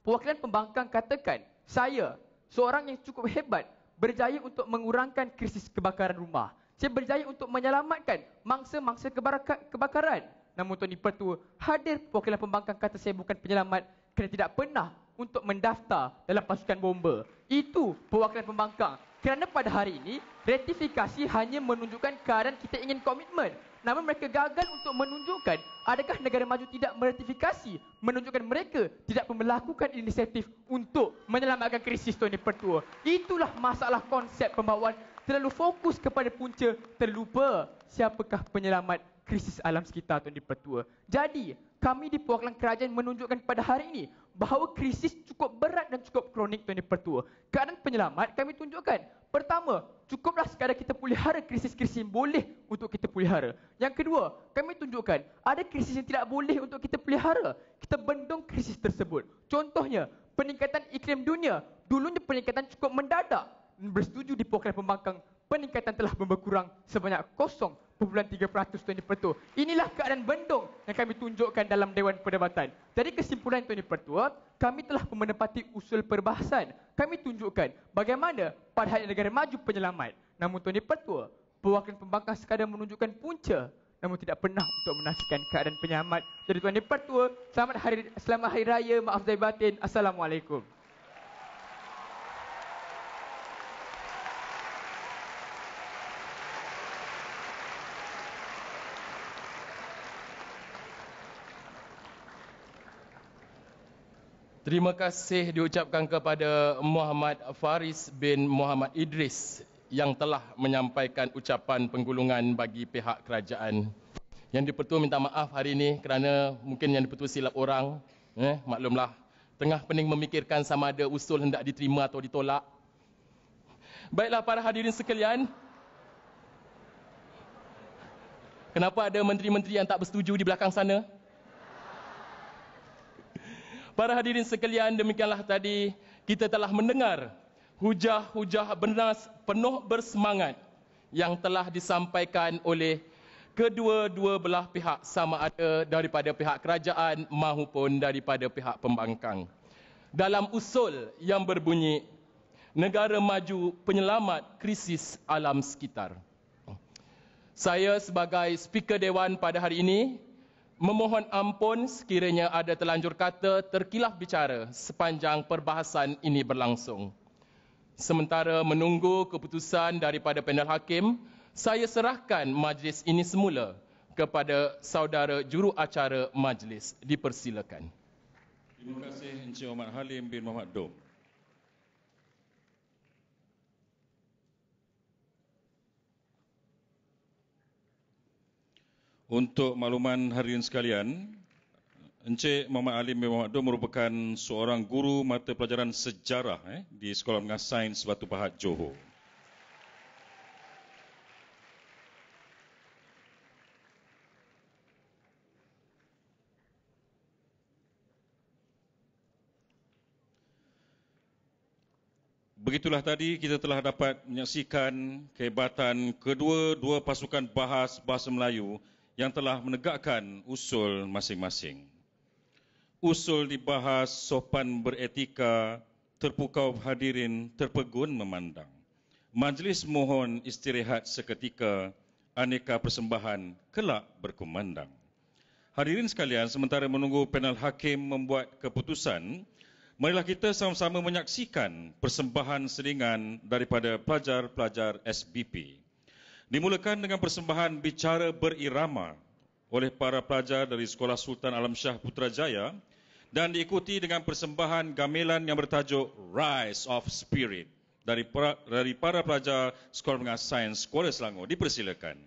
Speaker 3: perwakilan pembangkang katakan, saya seorang yang cukup hebat berjaya untuk mengurangkan krisis kebakaran rumah. Saya berjaya untuk menyelamatkan mangsa-mangsa kebakaran. Namun Tuan Dipertua, hadir perwakilan pembangkang kata saya bukan penyelamat kerana tidak pernah untuk mendaftar dalam pasukan bomba. Itu perwakilan pembangkang. Kerana pada hari ini, ratifikasi hanya menunjukkan keadaan kita ingin komitmen. Namun mereka gagal untuk menunjukkan adakah negara maju tidak meratifikasi menunjukkan mereka tidak melakukan inisiatif untuk menyelamatkan krisis Tony Pertua. Itulah masalah konsep pembawaan terlalu fokus kepada punca terlupa siapakah penyelamat krisis alam sekitar Tony Pertua. Jadi kami di perwakilan kerajaan menunjukkan pada hari ini bahawa krisis cukup berat dan cukup kronik Tuan Pertua. Keadaan penyelamat kami tunjukkan. Pertama, cukuplah sekadar kita pulihara krisis-krisis yang boleh untuk kita pulihara. Yang kedua, kami tunjukkan ada krisis yang tidak boleh untuk kita pulihara. Kita bendung krisis tersebut. Contohnya, peningkatan iklim dunia. Dulunya peningkatan cukup mendadak bersetuju di pokokan pembangkang, peningkatan telah berkurang sebanyak 0.3% Tuan Dipertua. Inilah keadaan bendung yang kami tunjukkan dalam Dewan Perdebatan. dari kesimpulan Tuan Dipertua, kami telah menepati usul perbahasan. Kami tunjukkan bagaimana padahal negara maju penyelamat. Namun Tuan Dipertua, perwakilan pembangkang sekadar menunjukkan punca namun tidak pernah untuk menasihkan keadaan penyelamat. Jadi Tuan Dipertua, selamat hari, selamat hari raya, maaf zahir batin. Assalamualaikum.
Speaker 2: Terima kasih diucapkan kepada Muhammad Faris bin Muhammad Idris yang telah menyampaikan ucapan penggulungan bagi pihak kerajaan. Yang dipertua minta maaf hari ini kerana mungkin yang dipertua silap orang. Eh, maklumlah, tengah pening memikirkan sama ada usul hendak diterima atau ditolak. Baiklah para hadirin sekalian. Kenapa ada menteri-menteri yang tak bersetuju di belakang sana? Para hadirin sekalian, demikianlah tadi kita telah mendengar hujah-hujah benas penuh bersemangat yang telah disampaikan oleh kedua-dua belah pihak sama ada daripada pihak kerajaan maupun daripada pihak pembangkang. Dalam usul yang berbunyi negara maju penyelamat krisis alam sekitar. Saya sebagai speaker dewan pada hari ini Memohon ampun sekiranya ada telanjur kata terkilaf bicara sepanjang perbahasan ini berlangsung. Sementara menunggu keputusan daripada panel hakim, saya serahkan majlis ini semula kepada saudara juru acara majlis.
Speaker 8: Dipersilakan. Terima kasih Encik Omar Halim bin Muhammad Dom. Untuk makluman hadirin sekalian, Encik Muhammad Alim bin Muhammad Duh merupakan seorang guru mata pelajaran sejarah eh, di Sekolah Menengah Sains Batu Pahat Johor. Begitulah tadi kita telah dapat menyaksikan kehebatan kedua-dua pasukan bahas Bahasa Melayu yang telah menegakkan usul masing-masing. Usul dibahas sopan beretika, terpukau hadirin terpegun memandang. Majlis mohon istirahat seketika, aneka persembahan kelak berkumandang. Hadirin sekalian, sementara menunggu panel hakim membuat keputusan, marilah kita sama-sama menyaksikan persembahan seringan daripada pelajar-pelajar SBP dimulakan dengan persembahan bicara berirama oleh para pelajar dari Sekolah Sultan Alam Shah Putrajaya dan diikuti dengan persembahan gamelan yang bertajuk Rise of Spirit dari para, pelajar Sekolah Menengah Sains Kuala Selangor. Dipersilakan.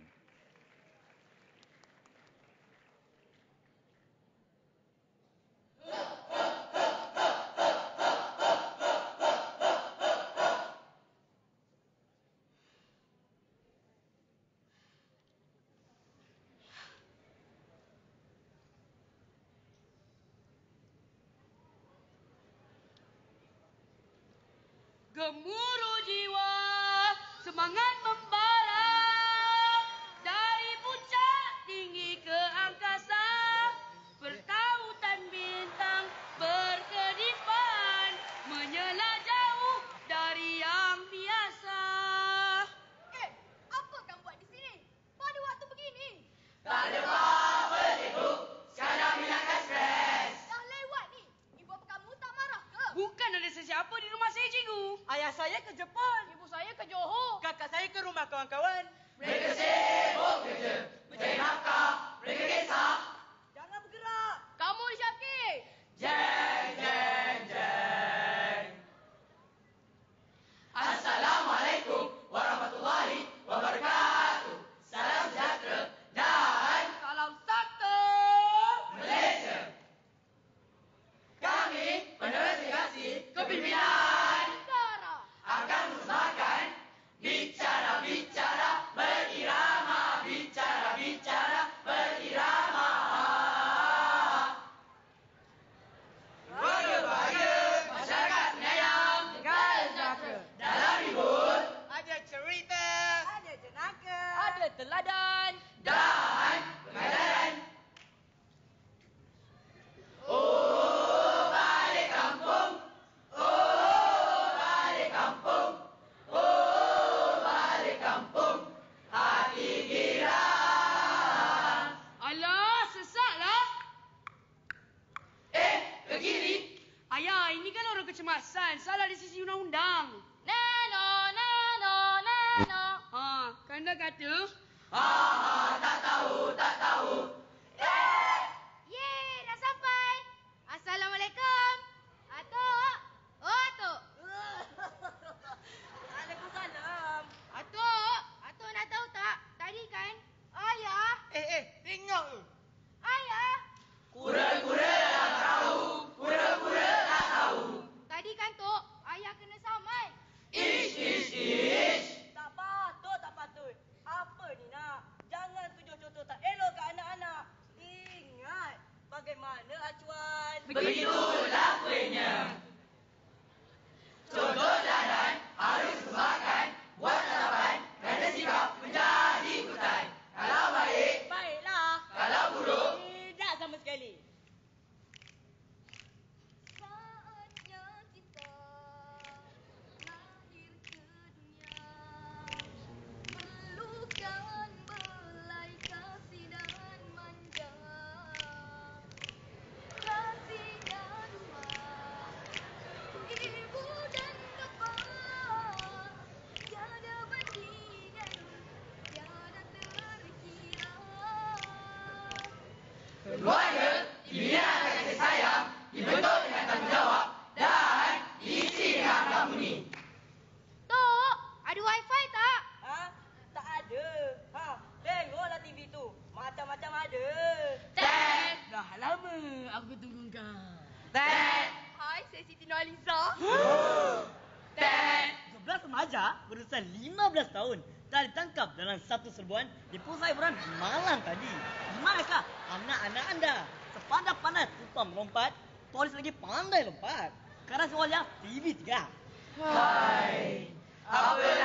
Speaker 7: dengan satu serbuan di Pusat Ibran malam tadi. Manakah anak-anak anda sepada panas tumpah melompat, polis lagi pandai lompat. Karena soalnya TV 3.
Speaker 4: Hai. Apa yang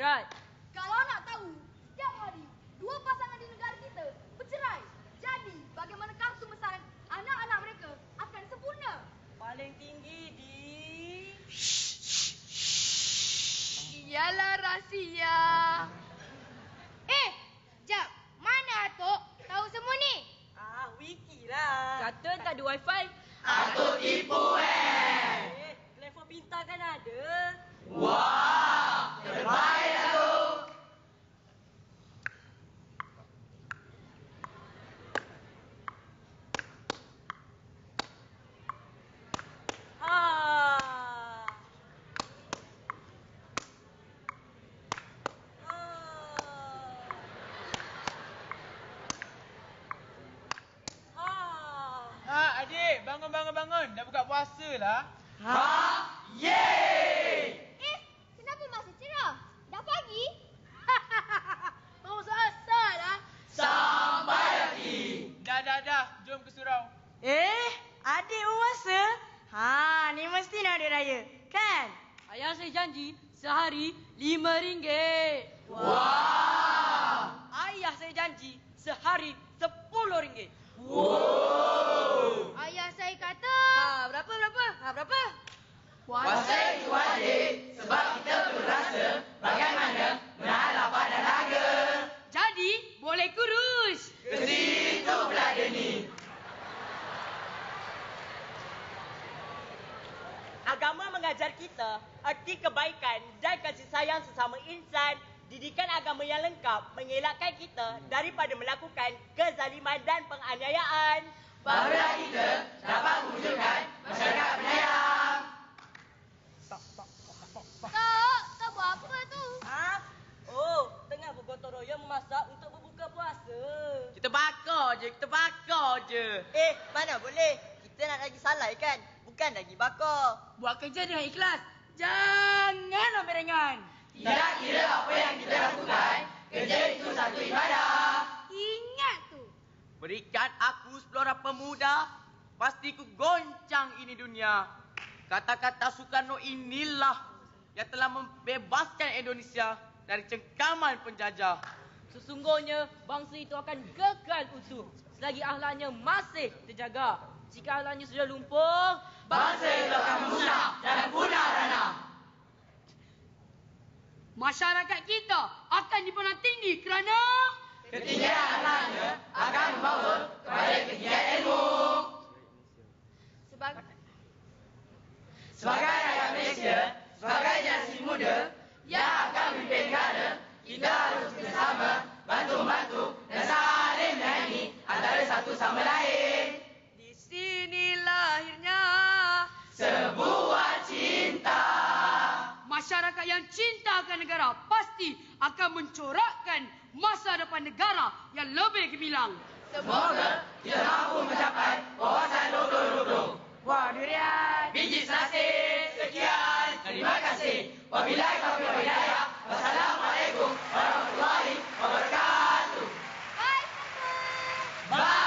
Speaker 7: akhirat. Kalau nak tahu, setiap hari dua pasangan di negara kita bercerai. Jadi, bagaimana bagaimanakah sumbesan anak-anak mereka akan sempurna? Paling tinggi di Iyalah rahsia. Eh, jap. Mana Atok tahu semua ni? Ah, wiki lah. Kata tak ada wifi. Atok tipu eh. Eh, telefon pintar kan ada. Wah. Wow.
Speaker 3: ialah Ha Ye Eh kenapa masih cerah Dah pagi *laughs* Mau asal lah ha? Sampai lagi Dah dah dah jom ke surau
Speaker 1: Eh adik berwasa
Speaker 7: Ha ni mesti nak ada raya Kan Ayah saya janji sehari lima ringgit Wah Ayah saya janji sehari sepuluh ringgit
Speaker 1: Wow
Speaker 6: berapa?
Speaker 4: Puasa itu wajib sebab kita berasa bagaimana menahan lapar dan raga.
Speaker 6: Jadi, boleh kurus.
Speaker 4: Ke situ pula dia ni.
Speaker 7: Agama mengajar kita erti kebaikan dan kasih sayang sesama insan. Didikan agama yang lengkap mengelakkan kita daripada melakukan kezaliman dan penganiayaan barulah kita dapat mewujudkan masyarakat penyayang. Kak, kau buat apa tu? Ah, oh, tengah bergotong royong memasak untuk berbuka puasa. Kita bakar je, kita bakar je. Eh, mana boleh? Kita nak lagi salai kan? Bukan lagi bakar. Buat kerja dengan ikhlas. Jangan ambil ringan.
Speaker 6: Tidak
Speaker 4: kira apa yang kita lakukan,
Speaker 3: kerja itu satu ibadah. Berikan aku seorang pemuda, pasti ku goncang ini dunia. Kata-kata Sukarno inilah yang telah membebaskan Indonesia dari cengkaman penjajah.
Speaker 6: Sesungguhnya bangsa itu akan kekal utuh selagi ahlanya masih terjaga. Jika ahlanya sudah lumpuh, bangsa itu akan musnah dan punah rana. Masyarakat kita akan dipandang tinggi kerana ketinggiannya akan membawa kepada ketinggian ilmu. Sebagai rakyat Malaysia, sebagai generasi muda yang akan memimpin negara,
Speaker 7: kita harus bersama bantu-bantu dan saling
Speaker 5: menyayangi antara satu sama lain.
Speaker 6: masyarakat yang cinta akan negara pasti akan mencorakkan masa depan negara yang lebih gemilang. Semoga
Speaker 5: kita mampu mencapai wawasan lukuh-lukuh. Buah durian.
Speaker 3: Biji selasih.
Speaker 5: Sekian.
Speaker 3: Terima kasih. Wabilai kami wabilai.
Speaker 1: Wassalamualaikum warahmatullahi wabarakatuh.
Speaker 4: Bye. Bye.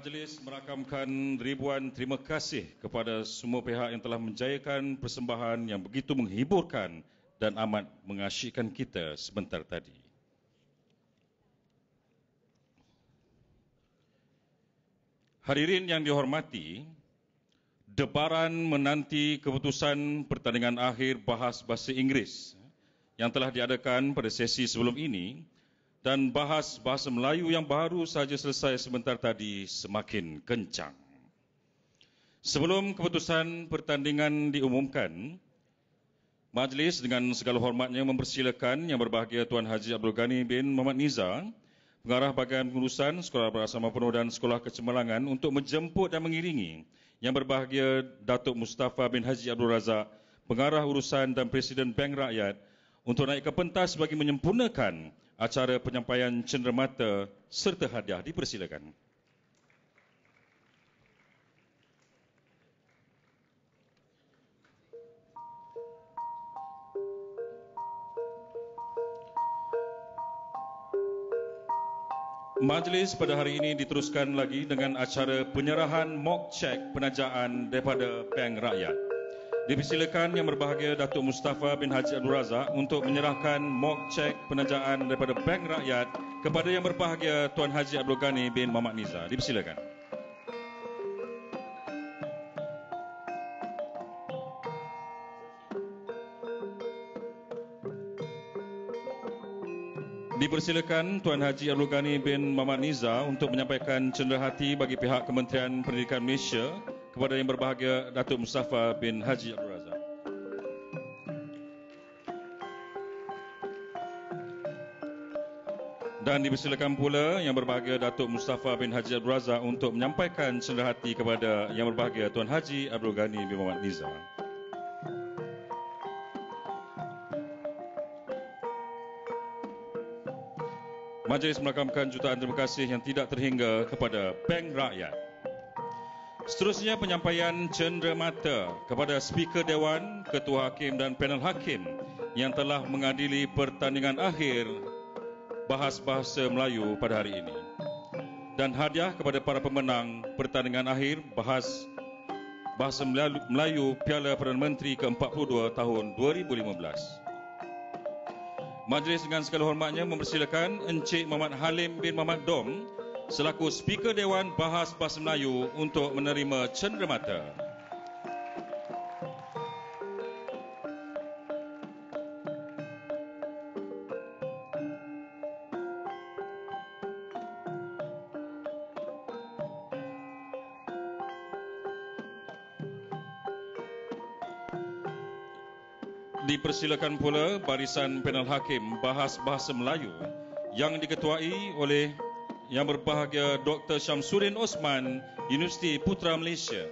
Speaker 8: majlis merakamkan ribuan terima kasih kepada semua pihak yang telah menjayakan persembahan yang begitu menghiburkan dan amat mengasyikkan kita sebentar tadi. Hadirin yang dihormati, debaran menanti keputusan pertandingan akhir bahas bahasa Inggeris yang telah diadakan pada sesi sebelum ini dan bahas bahasa Melayu yang baru saja selesai sebentar tadi semakin kencang. Sebelum keputusan pertandingan diumumkan, majlis dengan segala hormatnya mempersilakan yang berbahagia Tuan Haji Abdul Ghani bin Muhammad Niza, pengarah bahagian pengurusan Sekolah Berasama Penuh dan Sekolah Kecemerlangan untuk menjemput dan mengiringi yang berbahagia Datuk Mustafa bin Haji Abdul Razak, pengarah urusan dan Presiden Bank Rakyat untuk naik ke pentas bagi menyempurnakan acara penyampaian cenderamata serta hadiah dipersilakan. Majlis pada hari ini diteruskan lagi dengan acara penyerahan mock check penajaan daripada Bank Rakyat. Dipersilakan yang berbahagia Datuk Mustafa bin Haji Abdul Razak untuk menyerahkan mock check penajaan daripada Bank Rakyat kepada yang berbahagia Tuan Haji Abdul Ghani bin Muhammad Niza. Dipersilakan. Dipersilakan Tuan Haji Abdul Ghani bin Muhammad Niza untuk menyampaikan cenderahati bagi pihak Kementerian Pendidikan Malaysia kepada yang berbahagia Datuk Mustafa bin Haji Abdul Razak. Dan dipersilakan pula yang berbahagia Datuk Mustafa bin Haji Abdul Razak untuk menyampaikan cendera hati kepada yang berbahagia Tuan Haji Abdul Ghani bin Muhammad Niza Majlis melakamkan jutaan terima kasih yang tidak terhingga kepada Bank Rakyat. Seterusnya penyampaian cendera mata kepada Speaker Dewan, Ketua Hakim dan Panel Hakim yang telah mengadili pertandingan akhir bahas bahasa Melayu pada hari ini. Dan hadiah kepada para pemenang pertandingan akhir bahas bahasa Melayu Piala Perdana Menteri ke-42 tahun 2015. Majlis dengan segala hormatnya mempersilakan Encik Muhammad Halim bin Muhammad Dom selaku Speaker Dewan Bahas Bahasa Melayu untuk menerima cenderamata. Dipersilakan pula barisan panel hakim bahas bahasa Melayu yang diketuai oleh yang Berbahagia Dr. Syamsuddin Osman, Universiti Putra Malaysia.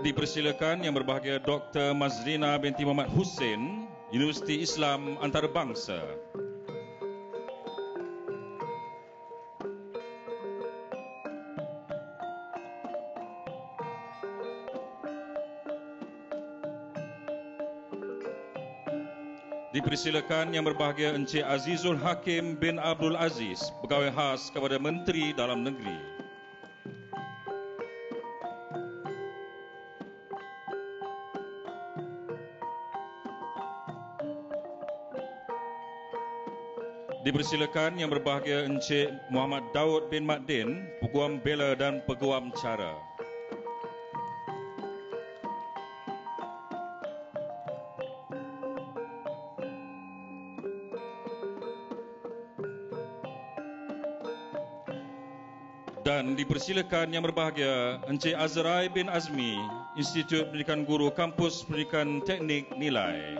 Speaker 8: Dipersilakan yang berbahagia Dr. Mazrina binti Muhammad Hussein Universiti Islam Antarabangsa. Dipersilakan yang berbahagia Encik Azizul Hakim bin Abdul Aziz, pegawai khas kepada Menteri Dalam Negeri. Dipersilakan yang berbahagia Encik Muhammad Daud bin Madin, Peguam Bela dan Peguam Cara. Dan dipersilakan yang berbahagia Encik Azrai bin Azmi, Institut Pendidikan Guru Kampus Pendidikan Teknik Nilai.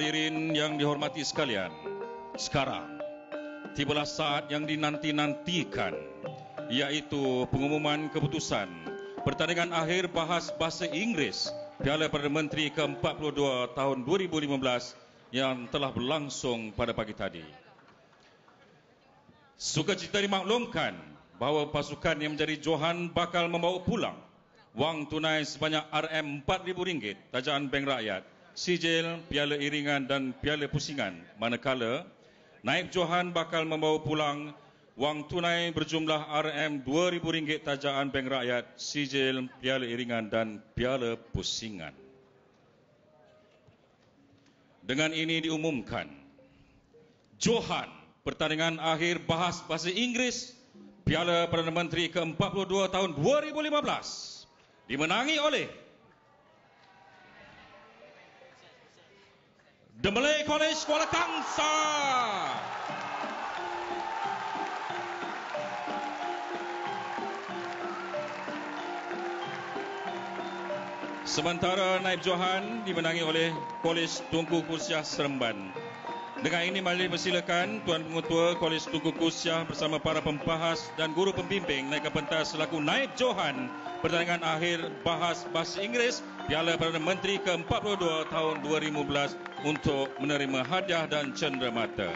Speaker 8: Hadirin yang dihormati sekalian, sekarang tibalah saat yang dinanti-nantikan yaitu pengumuman keputusan pertandingan akhir bahas bahasa Inggeris Piala Perdana Menteri ke-42 tahun 2015 yang telah berlangsung pada pagi tadi. Sukacita dimaklumkan bahawa pasukan yang menjadi Johan bakal membawa pulang wang tunai sebanyak RM4,000 tajaan Bank Rakyat sijil, piala iringan dan piala pusingan manakala Naib Johan bakal membawa pulang wang tunai berjumlah RM2,000 tajaan Bank Rakyat, sijil, piala iringan dan piala pusingan. Dengan ini diumumkan, Johan pertandingan akhir bahas bahasa Inggeris Piala Perdana Menteri ke-42 tahun 2015 dimenangi oleh The Malay College Kuala the Kangsa. Sementara Naib Johan dimenangi oleh Polis Tungku Kusyah Seremban. Dengan ini mari bersilakan Tuan Pengetua Kolej Tugu Kusyah bersama para pembahas dan guru pembimbing naik ke pentas selaku Naib Johan pertandingan akhir bahas bahasa Inggeris Piala Perdana Menteri ke-42 tahun 2015 untuk menerima hadiah dan cenderamata.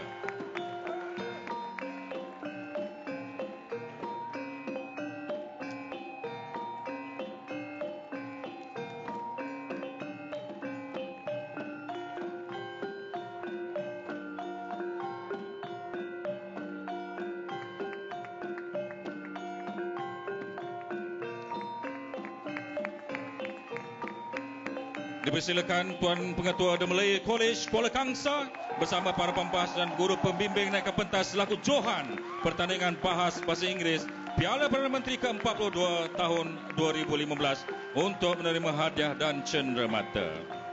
Speaker 8: silakan Puan Pengetua Demelai College Kuala Kangsa bersama para pembahas dan guru pembimbing naik ke pentas selaku Johan pertandingan bahas bahasa Inggeris Piala Perdana Menteri ke-42 tahun 2015 untuk menerima hadiah dan cenderamata. mata.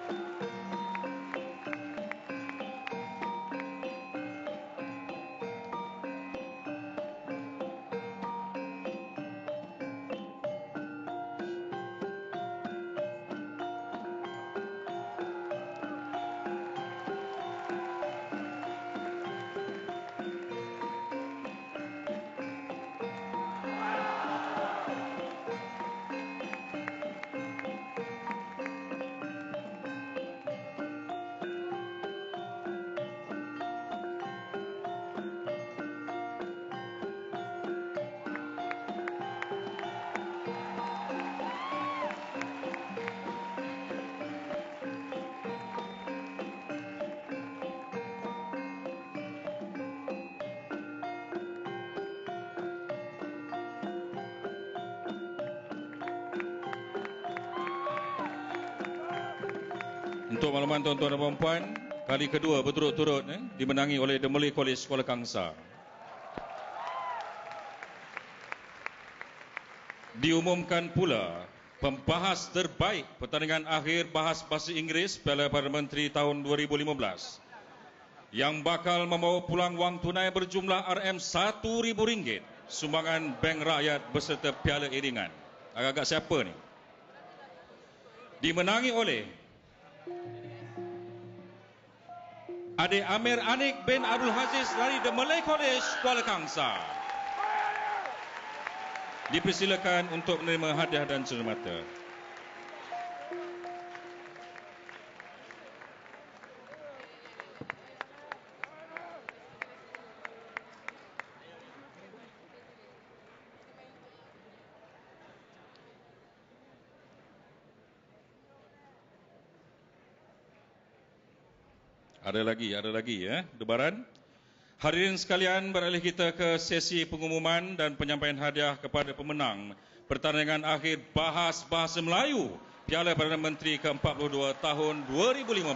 Speaker 8: teman-teman, tuan-tuan dan puan-puan kali kedua berturut-turut eh, dimenangi oleh The Malay College Kuala Kangsa diumumkan pula pembahas terbaik pertandingan akhir bahas bahasa Inggeris Piala Perdana Menteri tahun 2015 yang bakal membawa pulang wang tunai berjumlah RM1,000 sumbangan Bank Rakyat beserta Piala Iringan agak-agak siapa ni dimenangi oleh Adik Amir Anik bin Abdul Haziz dari The Malay College Kuala Kangsar. Dipersilakan untuk menerima hadiah dan cermata. Ada lagi, ada lagi ya, debaran. Hadirin sekalian, beralih kita ke sesi pengumuman dan penyampaian hadiah kepada pemenang pertandingan akhir Bahas Bahasa Melayu Piala Perdana Menteri ke-42 tahun 2015.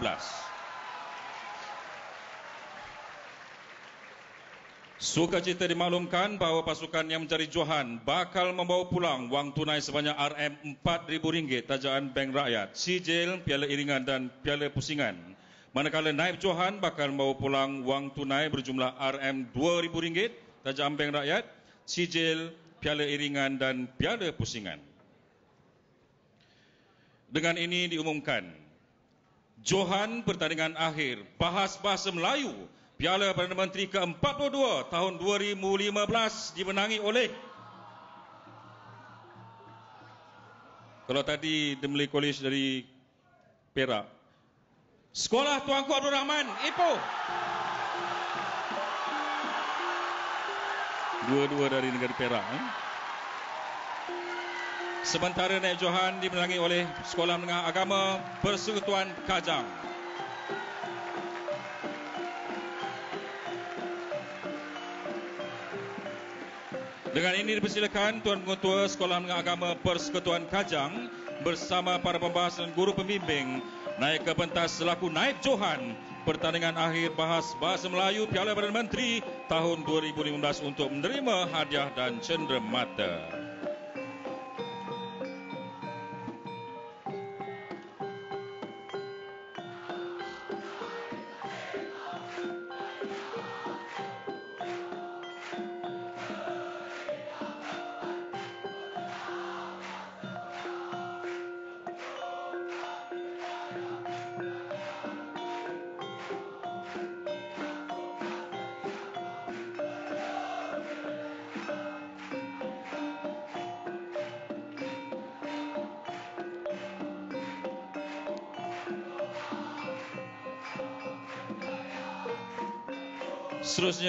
Speaker 8: Sukacita dimaklumkan bahawa pasukan yang mencari Johan bakal membawa pulang wang tunai sebanyak RM4,000 tajaan Bank Rakyat, sijil, piala iringan dan Piala pusingan. Manakala Naib Johan bakal membawa pulang wang tunai berjumlah RM2,000 Tajam Bank Rakyat, sijil, piala iringan dan piala pusingan. Dengan ini diumumkan, Johan pertandingan akhir bahas bahasa Melayu Piala Perdana Menteri ke-42 tahun 2015 dimenangi oleh Kalau tadi The Malay College dari Perak Sekolah Tuanku Abdul Rahman, Ipoh. Dua-dua dari negara Perak. Eh? Sementara Nek Johan dimenangi oleh Sekolah Menengah Agama Persekutuan Kajang. Dengan ini dipersilakan Tuan Pengutua Sekolah Menengah Agama Persekutuan Kajang bersama para pembahasan guru pembimbing naik ke pentas selaku Naib Johan pertandingan akhir bahas Bahasa Melayu Piala Perdana Menteri tahun 2015 untuk menerima hadiah dan cendermata. mata.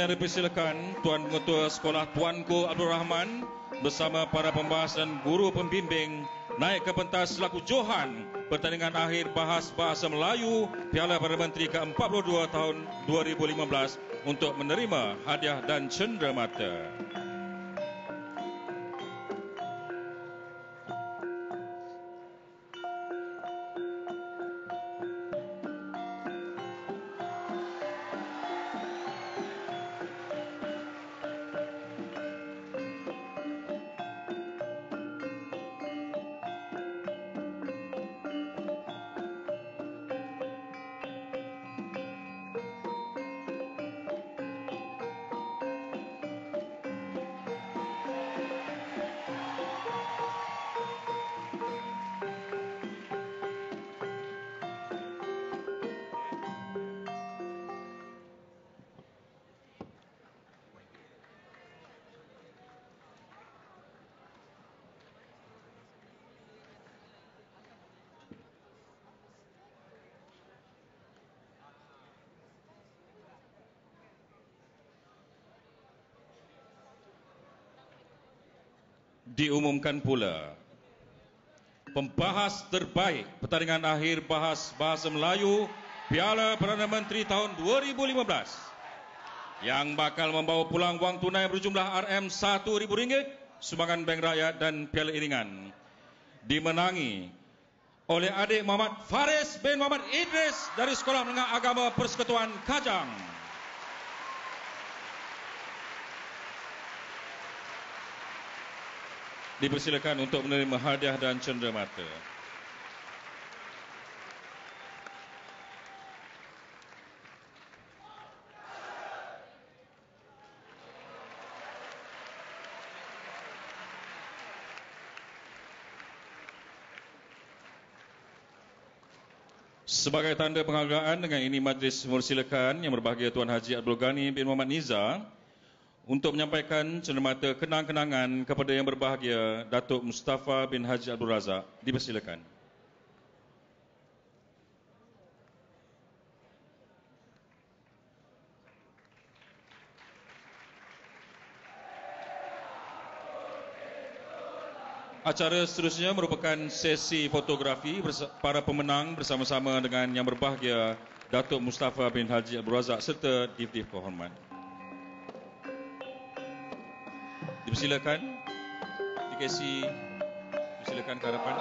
Speaker 8: yang dipersilakan Tuan Ketua Sekolah Tuanku Abdul Rahman bersama para pembahas dan guru pembimbing naik ke pentas selaku Johan pertandingan akhir bahas bahasa Melayu Piala Perdana Menteri ke-42 tahun 2015 untuk menerima hadiah dan cendera mata. diumumkan pula pembahas terbaik pertandingan akhir bahas bahasa Melayu Piala Perdana Menteri tahun 2015 yang bakal membawa pulang wang tunai berjumlah RM1000 sumbangan Bank Rakyat dan Piala Iringan dimenangi oleh adik Muhammad Faris bin Muhammad Idris dari Sekolah Menengah Agama Persekutuan Kajang. dipersilakan untuk menerima hadiah dan cendera mata. Sebagai tanda penghargaan dengan ini majlis mempersilakan yang berbahagia Tuan Haji Abdul Ghani bin Muhammad Niza untuk menyampaikan cermata kenang-kenangan kepada yang berbahagia Datuk Mustafa bin Haji Abdul Razak. Dipersilakan. Acara seterusnya merupakan sesi fotografi para pemenang bersama-sama dengan yang berbahagia Datuk Mustafa bin Haji Abdul Razak serta Div Div Kehormat. Dipersilakan. Dikasi. Dipersilakan ke harapan.